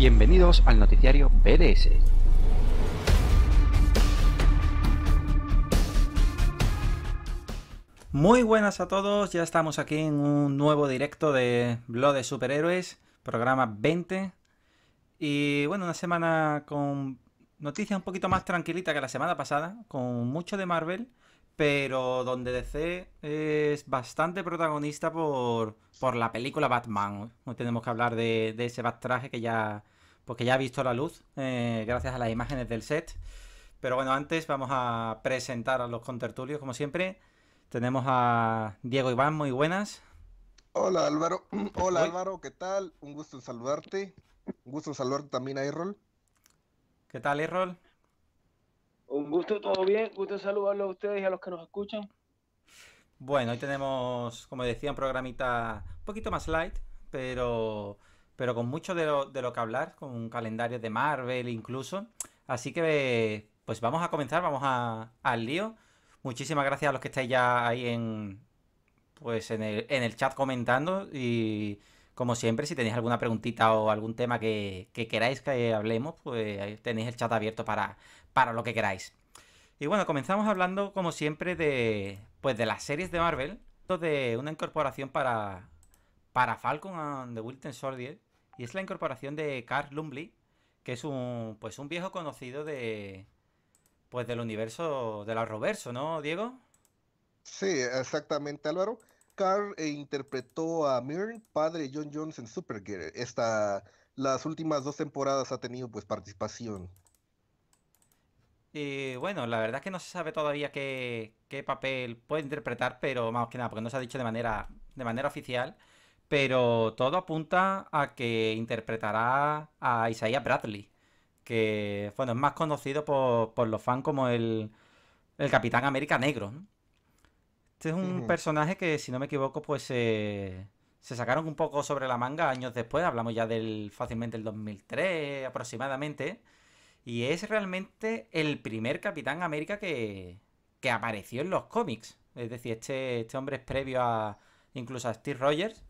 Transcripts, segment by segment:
Bienvenidos al noticiario BDS. Muy buenas a todos, ya estamos aquí en un nuevo directo de Blog de Superhéroes, programa 20. Y bueno, una semana con noticias un poquito más tranquilita que la semana pasada, con mucho de Marvel, pero donde DC es bastante protagonista por, la película Batman. Hoy tenemos que hablar de, de ese Bat-traje que ya, porque pues ya ha visto la luz eh, gracias a las imágenes del set. Pero bueno, antes vamos a presentar a los contertulios, como siempre. Tenemos a Diego Iván, muy buenas. Hola Álvaro, hola Álvaro, ¿qué tal? Un gusto saludarte. Un gusto saludarte también a Errol. ¿Qué tal, Errol? Un gusto, todo bien, gusto saludarlo a ustedes y a los que nos escuchan. Bueno, hoy tenemos, como decía, un programita un poquito más light, pero, pero con mucho de lo, de lo que hablar, con un calendario de Marvel incluso. Así que, pues vamos a comenzar, vamos a, al lío. Muchísimas gracias a los que estáis ya ahí en, pues en el, en el chat comentando y como siempre, si tenéis alguna preguntita o algún tema que, queráis que hablemos, pues tenéis el chat abierto para, para lo que queráis. Y bueno, comenzamos hablando, como siempre, de, pues de las series de Marvel, de una incorporación para, para Falcon and the Wilton Soldier, y es la incorporación de Carl Lumbly, que es un, pues un viejo conocido de, pues del universo de la ¿no, Diego? Sí, exactamente, Álvaro e interpretó a Myrn, padre John Jones en Supergirl. Esta, las últimas dos temporadas ha tenido pues participación. Y eh, bueno, la verdad es que no se sabe todavía qué, papel puede interpretar, pero más que nada, porque no se ha dicho de manera, de manera oficial. Pero todo apunta a que interpretará a Isaiah Bradley, que bueno, es más conocido por, los fans como el, el Capitán América Negro. ¿no? Este es un personaje que, si no me equivoco, pues eh, se sacaron un poco sobre la manga años después. Hablamos ya del fácilmente el 2003 aproximadamente. Y es realmente el primer Capitán América que, que apareció en los cómics. Es decir, este, este hombre es previo a incluso a Steve Rogers.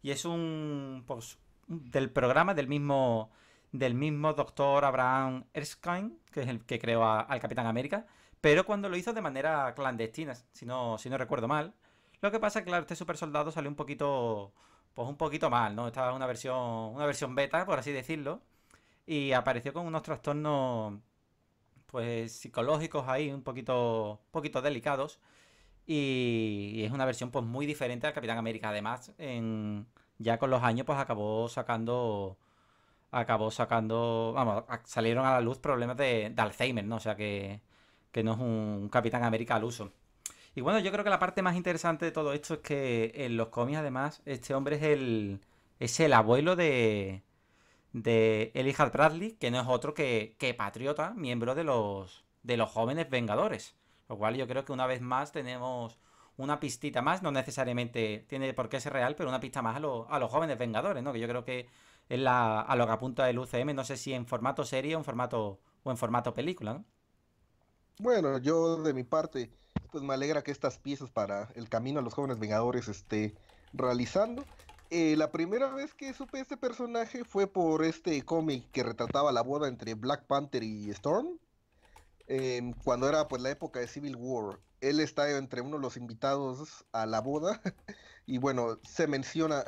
Y es un. Pues, del programa del mismo. Del mismo doctor Abraham Erskine, que es el que creó al Capitán América pero cuando lo hizo de manera clandestina, si no, si no recuerdo mal. Lo que pasa es que, claro, este super soldado salió un poquito. Pues un poquito mal, ¿no? Estaba una versión. Una versión beta, por así decirlo. Y apareció con unos trastornos. Pues psicológicos ahí, un poquito. poquito delicados. Y, es una versión, pues, muy diferente al Capitán América. Además, en, ya con los años, pues acabó sacando. Acabó sacando. Vamos, salieron a la luz problemas de Alzheimer, ¿no? O sea que que no es un Capitán América al uso. Y bueno, yo creo que la parte más interesante de todo esto es que en los cómics, además, este hombre es el, es el abuelo de, de Elijah Bradley, que no es otro que, Patriota, miembro de los, de los jóvenes Vengadores. Lo cual yo creo que una vez más tenemos una pistita más, no necesariamente tiene por qué ser real, pero una pista más a, a los jóvenes Vengadores, ¿no? Que yo creo que es la, a lo que apunta el UCM, no sé si en formato serie o en formato, o en formato película, ¿no? Bueno, yo de mi parte, pues me alegra que estas piezas para el camino a los jóvenes Vengadores esté realizando. Eh, la primera vez que supe este personaje fue por este cómic que retrataba la boda entre Black Panther y Storm. Em, cuando era pues la época de Civil War. Él está entre uno de los invitados a la boda. y bueno, se menciona.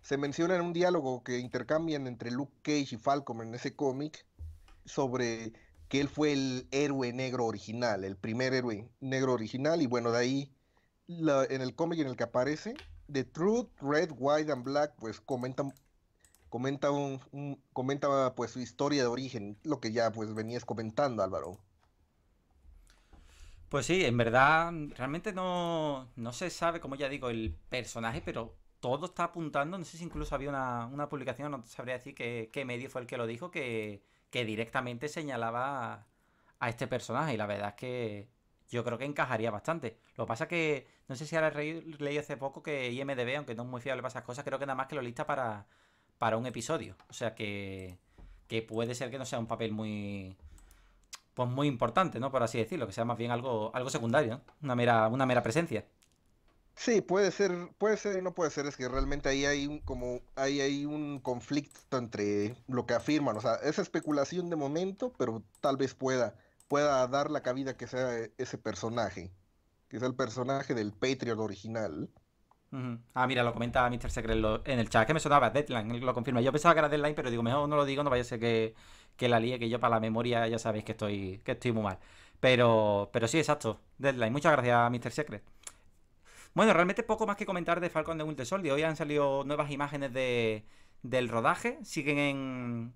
Se menciona en un diálogo que intercambian entre Luke Cage y Falcom en ese cómic sobre que él fue el héroe negro original, el primer héroe negro original, y bueno, de ahí en el cómic en el que aparece, The Truth, Red, White and Black, pues comenta, comenta, un, pues su historia de origen, lo que ya pues venías comentando, Álvaro. Pues sí, en verdad, realmente no, no se sabe, como ya digo, el personaje, pero todo está apuntando, no sé si incluso había una, publicación, no sabría decir qué, qué medio fue el que lo dijo, que que directamente señalaba a este personaje. Y la verdad es que yo creo que encajaría bastante. Lo que pasa que, no sé si ahora leído hace poco que IMDB, aunque no es muy fiable para esas cosas, creo que nada más que lo lista para, para un episodio. O sea que, que puede ser que no sea un papel muy... Pues muy importante, ¿no? Por así decirlo, que sea más bien algo, algo secundario, Una mera, una mera presencia. Sí, puede ser, puede ser y no puede ser, es que realmente ahí hay un, como, ahí hay un conflicto entre lo que afirman, o sea, es especulación de momento, pero tal vez pueda, pueda dar la cabida que sea e, ese personaje, que sea el personaje del Patriot original. Ah, mira, lo comentaba Mr. Secret en el chat, que me sonaba Deadline, lo confirma. Yo pensaba que era Deadline, pero digo, mejor no lo digo, no vaya a ser que, que la líe, que yo para la memoria ya sabéis que estoy, que estoy muy mal. Pero, pero sí, exacto, Deadline. Muchas gracias, Mr. Secret. Bueno, realmente poco más que comentar de Falcon de Winter Soldier. Hoy han salido nuevas imágenes de, del rodaje. Siguen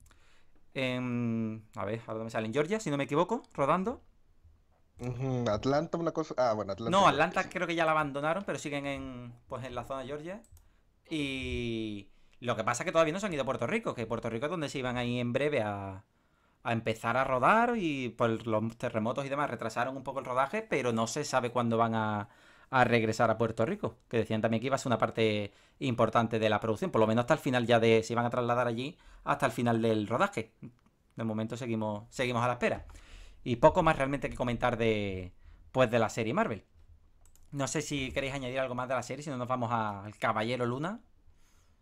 en, A ver, ¿a dónde salen? Georgia, si no me equivoco, rodando. Atlanta, una cosa. Ah, bueno, Atlanta. No, Atlanta creo que ya la abandonaron, pero siguen en, pues, en la zona de Georgia. Y lo que pasa es que todavía no se han ido a Puerto Rico, que Puerto Rico es donde se iban ahí en breve a, a empezar a rodar y por los terremotos y demás retrasaron un poco el rodaje, pero no se sabe cuándo van a, a regresar a Puerto Rico, que decían también que iba a ser una parte importante de la producción, por lo menos hasta el final ya de, se iban a trasladar allí hasta el final del rodaje. De momento seguimos, seguimos a la espera. Y poco más realmente que comentar de, pues, de la serie Marvel. No sé si queréis añadir algo más de la serie, si no nos vamos al Caballero Luna.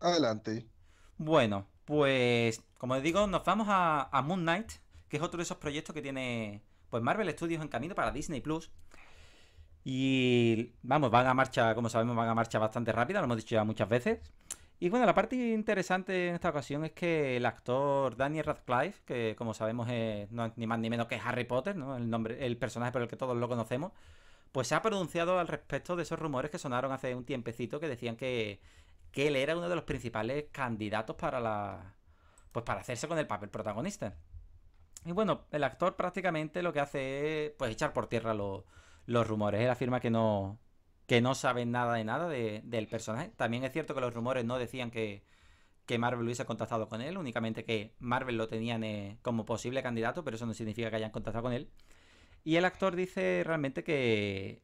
Adelante. Bueno, pues como os digo, nos vamos a, a Moon Knight, que es otro de esos proyectos que tiene pues Marvel Studios en camino para Disney Plus. Y vamos, van a marcha, como sabemos, van a marcha bastante rápida, lo hemos dicho ya muchas veces. Y bueno, la parte interesante en esta ocasión es que el actor Daniel Radcliffe, que como sabemos es ni más ni menos que Harry Potter, ¿no? El nombre, el personaje por el que todos lo conocemos, pues se ha pronunciado al respecto de esos rumores que sonaron hace un tiempecito que decían que, que él era uno de los principales candidatos para la. Pues para hacerse con el papel protagonista. Y bueno, el actor prácticamente lo que hace es pues echar por tierra los los rumores. Él afirma que no, que no saben nada de nada de, del personaje. También es cierto que los rumores no decían que, que Marvel hubiese contactado con él, únicamente que Marvel lo tenían eh, como posible candidato, pero eso no significa que hayan contactado con él. Y el actor dice realmente que,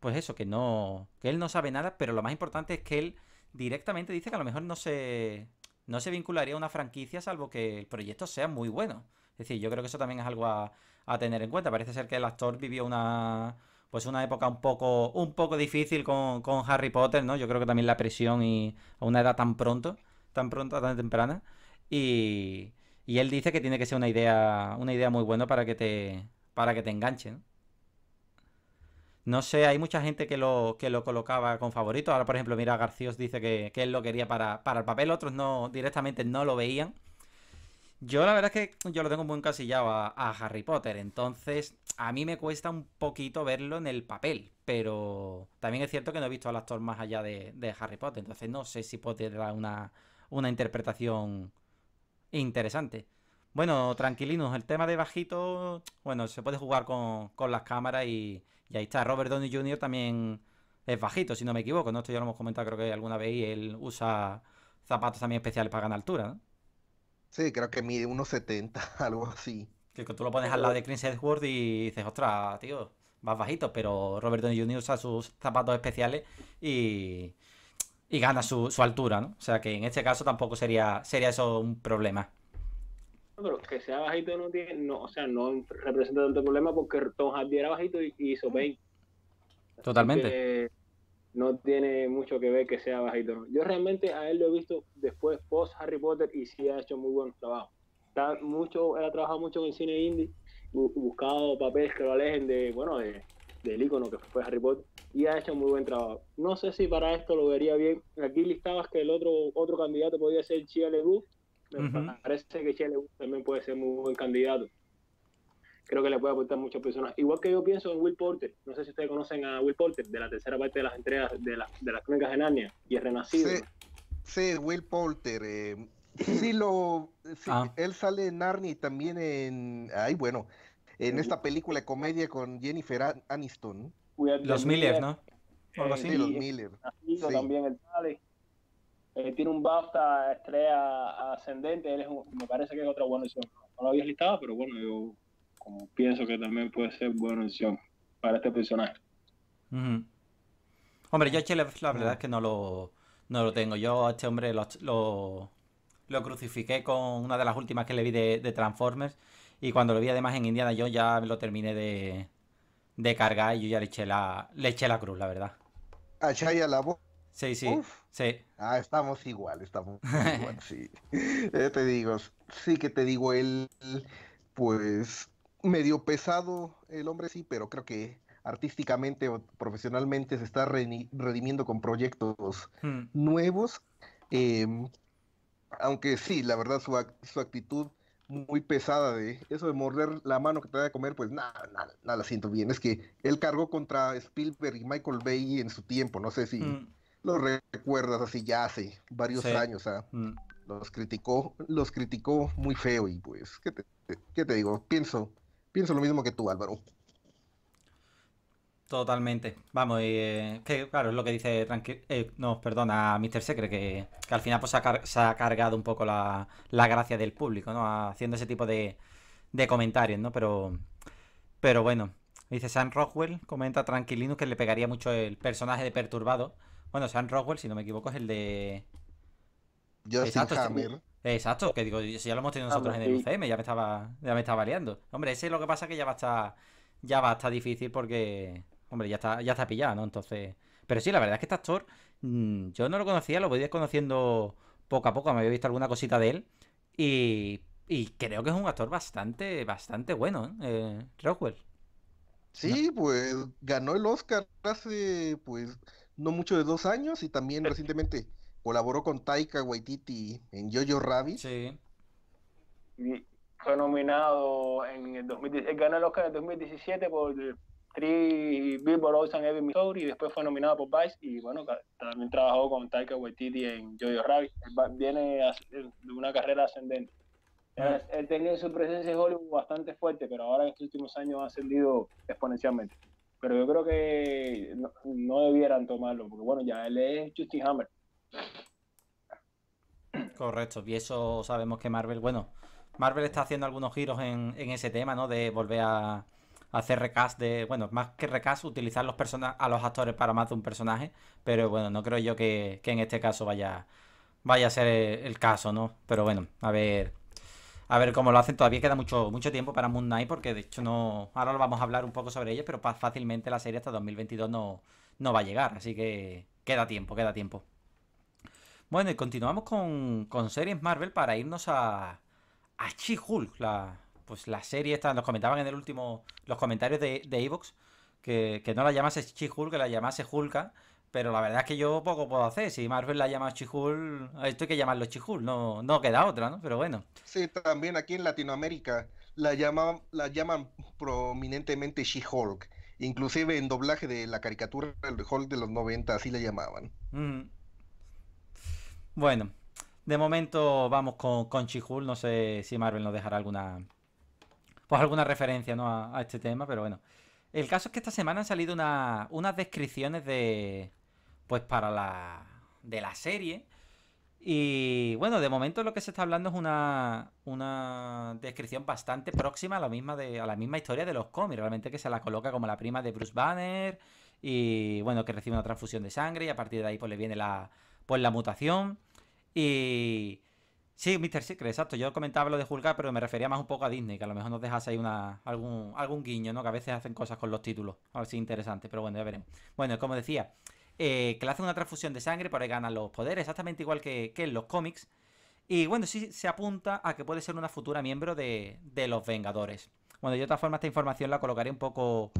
pues eso, que no, que él no sabe nada, pero lo más importante es que él directamente dice que a lo mejor no se, no se vincularía a una franquicia salvo que el proyecto sea muy bueno. Es decir, yo creo que eso también es algo a, a tener en cuenta. Parece ser que el actor vivió una pues una época un poco, un poco difícil con, con Harry Potter, ¿no? Yo creo que también la presión y a una edad tan pronto, tan pronto tan temprana. Y, y él dice que tiene que ser una idea, una idea muy buena para que te, para que te enganche, ¿no? sé, hay mucha gente que lo, que lo colocaba con favorito. Ahora, por ejemplo, mira, García dice que, él lo quería para, para, el papel, otros no directamente no lo veían. Yo la verdad es que yo lo tengo muy encasillado a, Harry Potter, entonces a mí me cuesta un poquito verlo en el papel, pero también es cierto que no he visto al actor más allá de, Harry Potter, entonces no sé si puede dar una, interpretación interesante. Bueno, tranquilinos, el tema de bajito, bueno, se puede jugar con, las cámaras y, y, ahí está. Robert Downey Jr. también es bajito, si no me equivoco, ¿no? Esto ya lo hemos comentado creo que alguna vez y él usa zapatos también especiales para ganar altura, ¿no? Sí, creo que mide unos 70, algo así. Que tú lo pones al lado de Chris Edwards y dices, ostras, tío, más bajito, pero Robert Downey Jr. usa sus zapatos especiales y, y gana su, altura, ¿no? O sea que en este caso tampoco sería, sería eso un problema. No, pero que sea bajito no tiene, no, o sea, no representa tanto problema porque Tom Hardy era bajito y hizo Bane. Mm. Totalmente no tiene mucho que ver que sea bajito. Yo realmente a él lo he visto después post Harry Potter y sí ha hecho muy buen trabajo. Está mucho, ha trabajado mucho en cine indie, buscado papeles que lo alejen de, bueno, del icono que fue Harry Potter y ha hecho muy buen trabajo. No sé si para esto lo vería bien. Aquí listabas que el otro otro candidato podía ser Chia Bus, Me parece que Chia también puede ser muy buen candidato creo que le puede aportar muchas personas. Igual que yo pienso en Will Porter, no sé si ustedes conocen a Will Porter, de la tercera parte de las entregas de, la, de las crónicas de Narnia y el Renacido. Sí, Will Porter. Eh, sí, lo, ah. él sale en Narnia y también en. Ay, bueno, en esta película de comedia con Jennifer Aniston. Los Miller, ¿no? Sí, los Miller. También el sale. Eh, tiene un BAFTA estrella ascendente. Él es me parece que es otra buena opción. No lo había listado, pero bueno, yo pienso que también puede ser buena opción para este personaje. Hombre, yo a la verdad es ah. que no lo, no lo tengo. Yo a este hombre lo, crucifiqué con una de las últimas que le vi de, Transformers. Y cuando lo vi además en Indiana yo ya lo terminé de, cargar y yo ya le eché la, le eché la cruz, la verdad. ¿A Chaya la voz? Sí, sí, sí. Ah, estamos igual, estamos igual, sí. Eh, te digo, sí que te digo, él, pues medio pesado el hombre, sí, pero creo que artísticamente o profesionalmente se está redimiendo con proyectos hmm. nuevos. Em, aunque sí, la verdad, su, su, actitud muy pesada de eso de morder la mano que te da de comer, pues nada, nada, nada la siento bien. Es que él cargó contra Spielberg y Michael Bay en su tiempo, no sé si hmm. lo recuerdas así ya hace varios años. Hmm. Los criticó, los criticó muy feo y pues, qué te digo? Pienso, Pienso lo mismo que tú, Álvaro. Totalmente. Vamos, eh, que claro, es lo que dice tranqui eh, no, perdona, Mr. Secret, que, al final pues, se, ha cargado un poco la, gracia del público, ¿no? Haciendo ese tipo de, comentarios, ¿no? Pero, pero bueno, dice Sam Rockwell, comenta tranquilino que le pegaría mucho el personaje de Perturbado. Bueno, san Rockwell, si no me equivoco, es el de... Justin Exacto, Hammer. Exacto, que digo, si ya lo hemos tenido nosotros en el UCM, ya me estaba, ya me estaba liando. Hombre, ese es lo que pasa que ya va a estar, ya va a estar difícil porque, hombre, ya está, ya está pillado, ¿no? Entonces, pero sí, la verdad es que este actor, mm, yo no lo conocía, lo voy desconociendo poco a poco, me había visto alguna cosita de él y, creo que es un actor bastante, bastante bueno, ¿eh? eh Rockwell. Sí, pues ganó el Oscar hace, pues, no mucho de dos años y también recientemente Colaboró con Taika Waititi en Jojo Rabbit. Sí. fue nominado en el 2017, ganó el Oscar en el 2017 por Three Billboards and Evan Missouri y después fue nominado por Vice y bueno, también trabajó con Taika Waititi en Jojo Rabbit. Viene de una carrera ascendente. Ah. Él tenía su presencia en Hollywood bastante fuerte, pero ahora en estos últimos años ha ascendido exponencialmente. Pero yo creo que no, no debieran tomarlo, porque bueno, ya él es Justin Hammer. Correcto, y eso sabemos que Marvel, bueno, Marvel está haciendo algunos giros en, ese tema, ¿no? De volver a, hacer recast de, bueno, más que recast, utilizar los a los actores para más de un personaje, pero bueno, no creo yo que, en este caso vaya, vaya a ser el, caso, ¿no? Pero bueno, a ver, a ver cómo lo hacen, todavía queda mucho, mucho tiempo para Moon Knight, porque de hecho no, ahora lo vamos a hablar un poco sobre ellos pero fácilmente la serie hasta 2022 no va a llegar, así que queda tiempo, queda tiempo. Bueno, y continuamos con, con series Marvel para irnos a, She-Hulk, la, pues la serie esta, nos comentaban en el último, los comentarios de, de Evox, que, no la llamase She-Hulk, que la llamase Hulka, pero la verdad es que yo poco puedo hacer, si Marvel la llama She-Hulk, esto hay que llamarlo She-Hulk, no, no queda otra, ¿no? Pero bueno. Sí, también aquí en Latinoamérica la llaman, la llaman prominentemente She-Hulk, inclusive en doblaje de la caricatura del Hulk de los 90, así la llamaban. Mm. Bueno, de momento vamos con, con Chihul. No sé si Marvel nos dejará alguna. Pues alguna referencia, ¿no? A, este tema, pero bueno. El caso es que esta semana han salido unas descripciones de. Pues para la. de la serie. Y bueno, de momento lo que se está hablando es una, una descripción bastante próxima a la, misma de, a la misma historia de los cómics. Realmente que se la coloca como la prima de Bruce Banner. Y bueno, que recibe una transfusión de sangre. Y a partir de ahí pues le viene la, pues, la mutación. Y... Sí, Mr. Secret, exacto. Yo comentaba lo de julgar, pero me refería más un poco a Disney, que a lo mejor nos dejase ahí una, algún, algún guiño, ¿no? Que a veces hacen cosas con los títulos. A ver si es interesante, pero bueno, ya veremos. Bueno, como decía, eh, que le hacen una transfusión de sangre para que ganan los poderes, exactamente igual que, en los cómics. Y bueno, sí se apunta a que puede ser una futura miembro de, de los Vengadores. Bueno, de otra forma, esta información la colocaré un poco,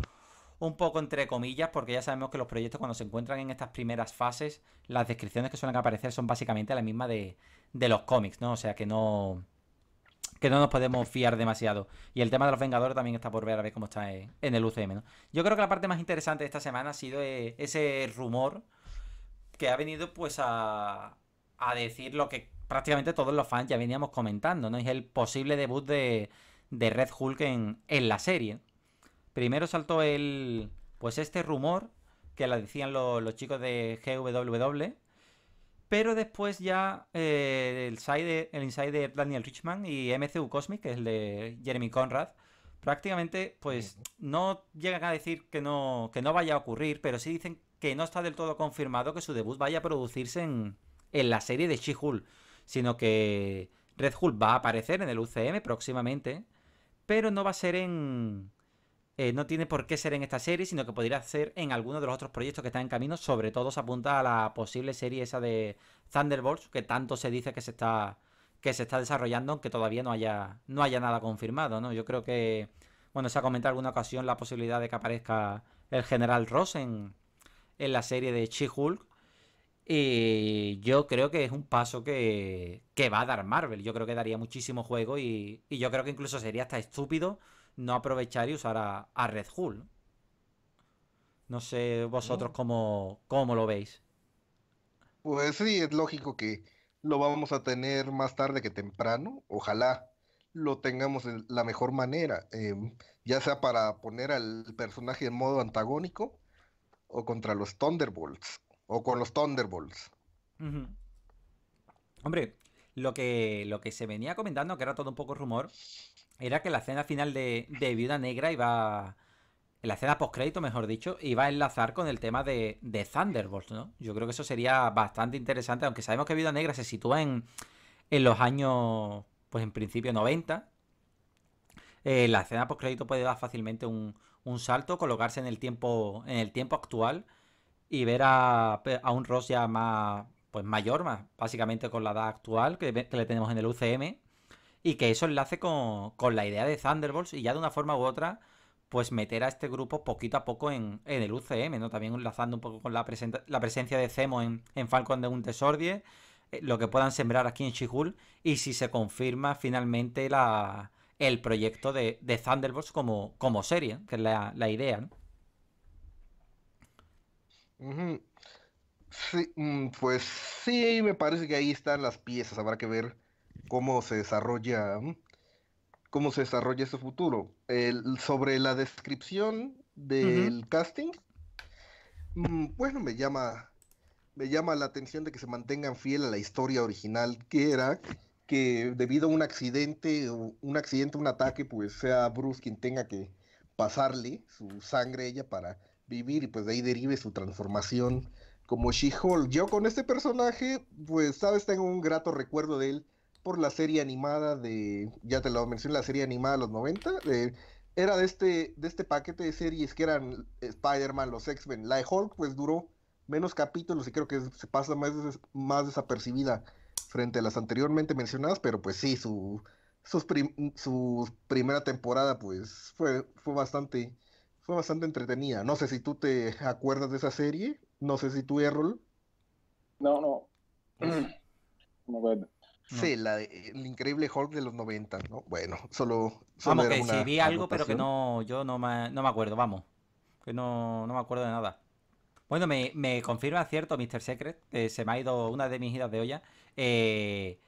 un poco entre comillas, porque ya sabemos que los proyectos cuando se encuentran en estas primeras fases, las descripciones que suelen aparecer son básicamente la misma de, los cómics, ¿no? O sea que no que no nos podemos fiar demasiado. Y el tema de los Vengadores también está por ver a ver cómo está en el UCM, ¿no? Yo creo que la parte más interesante de esta semana ha sido eh, ese rumor que ha venido pues a, a decir lo que prácticamente todos los fans ya veníamos comentando, ¿no? Es el posible debut de, Red Hulk en, en la serie. Primero saltó el. Pues este rumor que la decían los, chicos de GWW. Pero después ya eh, el, el insider Daniel Richman y MCU Cosmic, que es el de Jeremy Conrad, prácticamente pues no llegan a decir que no, que no vaya a ocurrir, pero sí dicen que no está del todo confirmado que su debut vaya a producirse en, en la serie de She-Hulk, sino que Red Hulk va a aparecer en el UCM próximamente, pero no va a ser en, eh, no tiene por qué ser en esta serie, sino que podría ser en alguno de los otros proyectos que están en camino. Sobre todo se apunta a la posible serie esa de Thunderbolts, que tanto se dice que se está, que se está desarrollando, aunque todavía no haya, no haya nada confirmado, ¿no? Yo creo que, bueno, se ha comentado en alguna ocasión la posibilidad de que aparezca el general Ross en, en la serie de She-Hulk. Y yo creo que es un paso que, que, va a dar Marvel. Yo creo que daría muchísimo juego y, y yo creo que incluso sería hasta estúpido no aprovechar y usar a, Red Hull. ¿no? sé vosotros cómo, lo veis. Pues sí, es lógico que lo vamos a tener más tarde que temprano. Ojalá lo tengamos en la mejor manera, em, ya sea para poner al personaje en modo antagónico o contra los Thunderbolts, o con los Thunderbolts. Hombre, lo que, lo que se venía comentando, que era todo un poco rumor, era que la escena final de, de Viuda Negra iba. La escena post-crédito, mejor dicho, iba a enlazar con el tema de, Thunderbolt, ¿no? Yo creo que eso sería bastante interesante, aunque sabemos que Viuda Negra se sitúa en, en los años, pues en principio 90. Eh, la escena post-crédito puede dar fácilmente un, salto, colocarse en el tiempo, en el tiempo actual y ver a, a un Ross ya más, pues mayor, más básicamente con la edad actual que, le tenemos en el UCM, y que eso enlace con, la idea de Thunderbolts y ya de una forma u otra, pues meter a este grupo poquito a poco en, el UCM, ¿no? También enlazando un poco con la, la presencia de Zemo en, en Falcon de un Tesordie, eh, lo que puedan sembrar aquí en Shihul, y si se confirma finalmente la, el proyecto de, Thunderbolts como, como serie, que es la, idea, Sí, mm, pues sí, me parece que ahí están las piezas. Habrá que ver cómo se desarrolla mm, cómo se desarrolla ese futuro. sobre la descripción del casting, bueno, mm, pues me llama me llama la atención de que se mantengan fiel a la historia original que era que debido a un accidente, un accidente, un ataque, pues sea Bruce quien tenga que pasarle su sangre a ella para vivir y pues de ahí derive su transformación como She-Hulk. Yo con este personaje, pues, sabes, tengo un grato recuerdo de él por la serie animada de, ya te lo mencioné, la serie animada de los 90. era de este, de este paquete de series que eran Spider-Man, los X-Men. La Hulk, pues, duró menos capítulos y creo que se pasa más, más desapercibida frente a las anteriormente mencionadas, pero pues sí, su, sus su primera temporada pues fue, fue, bastante fue bastante entretenida. No sé si tú te acuerdas de esa serie no sé si tú, Errol. No, no. No bueno. Sí, el increíble Hulk de los 90, ¿no? Bueno, solo. vamos, que sí vi algo, pero que no. Yo no me, acuerdo, vamos. Que no, me acuerdo de nada. Bueno, me, me confirma cierto, Mr. Secret, eh, se me ha ido una de mis idas de olla. Eh,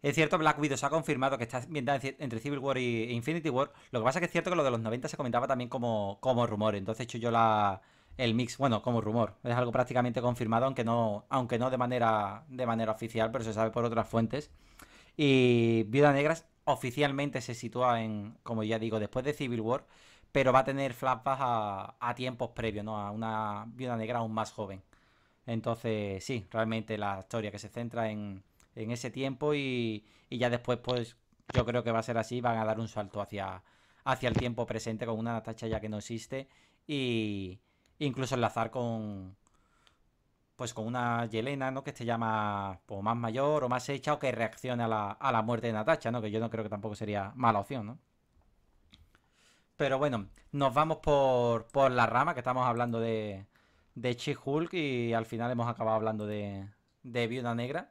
es cierto, Black Widow se ha confirmado que está ambientada entre Civil War y Infinity War. Lo que pasa es que es cierto que lo de los 90 se comentaba también como, como rumor. Entonces hecho yo la, el mix, bueno, como rumor, es algo prácticamente confirmado, aunque no, aunque no de manera, de manera oficial, pero se sabe por otras fuentes. Y Viuda Negra oficialmente se sitúa en, como ya digo, después de Civil War, pero va a tener flashbacks a, tiempos previos, ¿no? A una Viuda Negra aún más joven. Entonces, sí, realmente la historia que se centra en, ese tiempo y, ya después, pues, yo creo que va a ser así, van a dar un salto hacia, hacia el tiempo presente con una Natacha ya que no existe y, incluso enlazar con pues con una Yelena, ¿no? Que esté ya más, más mayor o más hecha o que reaccione a la, muerte de Natacha, ¿no? Que yo no creo que tampoco sería mala opción, ¿no? Pero bueno, nos vamos por, la rama, que estamos hablando de, de hulk y al final hemos acabado hablando de, de Viuda Negra.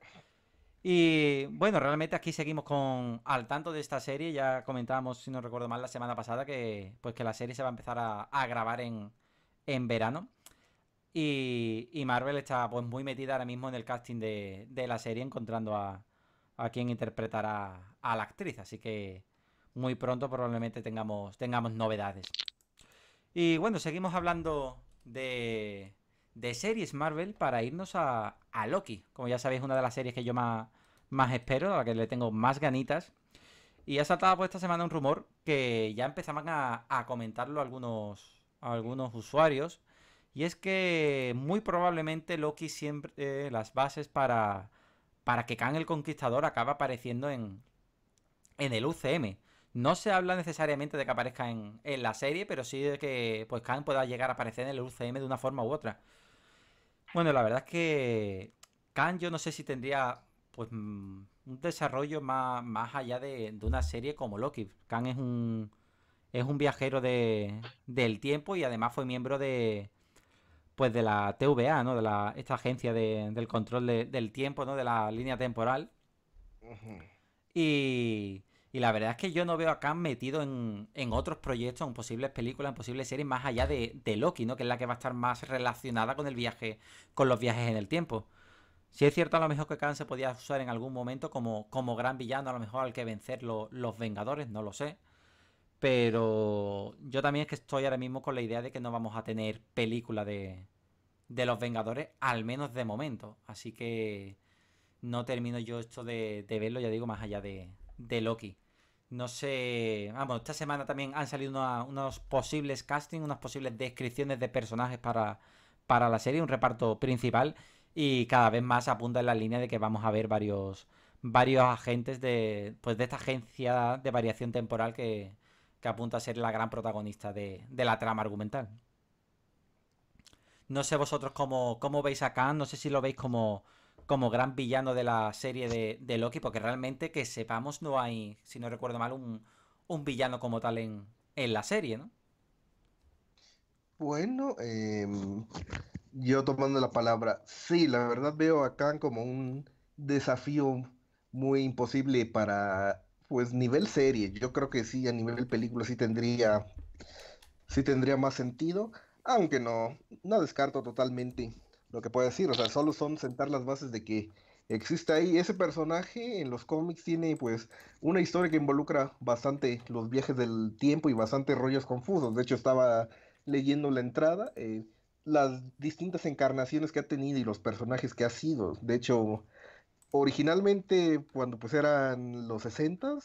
Y bueno, realmente aquí seguimos con al tanto de esta serie. Ya comentábamos, si no recuerdo mal, la semana pasada que pues que la serie se va a empezar a grabar en, en verano. Y, Marvel está pues muy metida ahora mismo en el casting de, la serie, encontrando a, quien interpretará a la actriz. Así que muy pronto probablemente tengamos, tengamos novedades. Y bueno, seguimos hablando de, de series Marvel para irnos a, a, Loki. Como ya sabéis, una de las series que yo más, más espero, a la que le tengo más ganitas. Y ha saltado por pues, esta semana un rumor que ya empezaban a comentarlo algunos, algunos usuarios. Y es que muy probablemente Loki siempre. Eh, las bases para. Para que Khan el Conquistador acaba apareciendo en. En el UCM. No se habla necesariamente de que aparezca en, la serie, pero sí de que pues Khan pueda llegar a aparecer en el UCM de una forma u otra. Bueno, la verdad es que Khan yo no sé si tendría pues mm, un desarrollo más, más allá de, de, una serie como Loki. Khan es un, es un viajero del tiempo y además fue miembro de pues de la TVA, ¿no? De la, esta agencia del control del tiempo, ¿no? De la línea temporal. Y, la verdad es que yo no veo a Khan metido en, otros proyectos, en posibles películas, en posibles series, más allá de, de, Loki, ¿no? Que es la que va a estar más relacionada con el viaje, con los viajes en el tiempo. Si es cierto a lo mejor que Khan se podía usar en algún momento como, como gran villano, a lo mejor al que vencer los Vengadores, no lo sé. Pero yo también es que estoy ahora mismo con la idea de que no vamos a tener película de, los Vengadores, al menos de momento. Así que no termino yo esto de, verlo, ya digo, más allá de, de, Loki. No sé. Vamos, ah, esta semana también han salido unos posibles castings, unas posibles descripciones de personajes para, para la serie, un reparto principal. Y cada vez más apunta en la línea de que vamos a ver varios, varios agentes de, pues de esta agencia de variación temporal que, que apunta a ser la gran protagonista de, la trama argumental. No sé vosotros cómo, cómo, veis a Khan, no sé si lo veis como, como gran villano de la serie de, Loki, porque realmente que sepamos no hay, si no recuerdo mal, un, villano como tal en, en, la serie, ¿no? Bueno, em, yo tomando la palabra, sí, la verdad veo a Khan como un desafío muy imposible para pues nivel serie, yo creo que sí, a nivel película sí tendría, sí tendría más sentido, aunque no, no descarto totalmente lo que puede decir, o sea, solo son sentar las bases de que existe ahí. Ese personaje en los cómics tiene pues una historia que involucra bastante los viajes del tiempo y bastante rollos confusos. De hecho estaba leyendo la entrada, eh, las distintas encarnaciones que ha tenido y los personajes que ha sido. De hecho originalmente, cuando pues eran los 60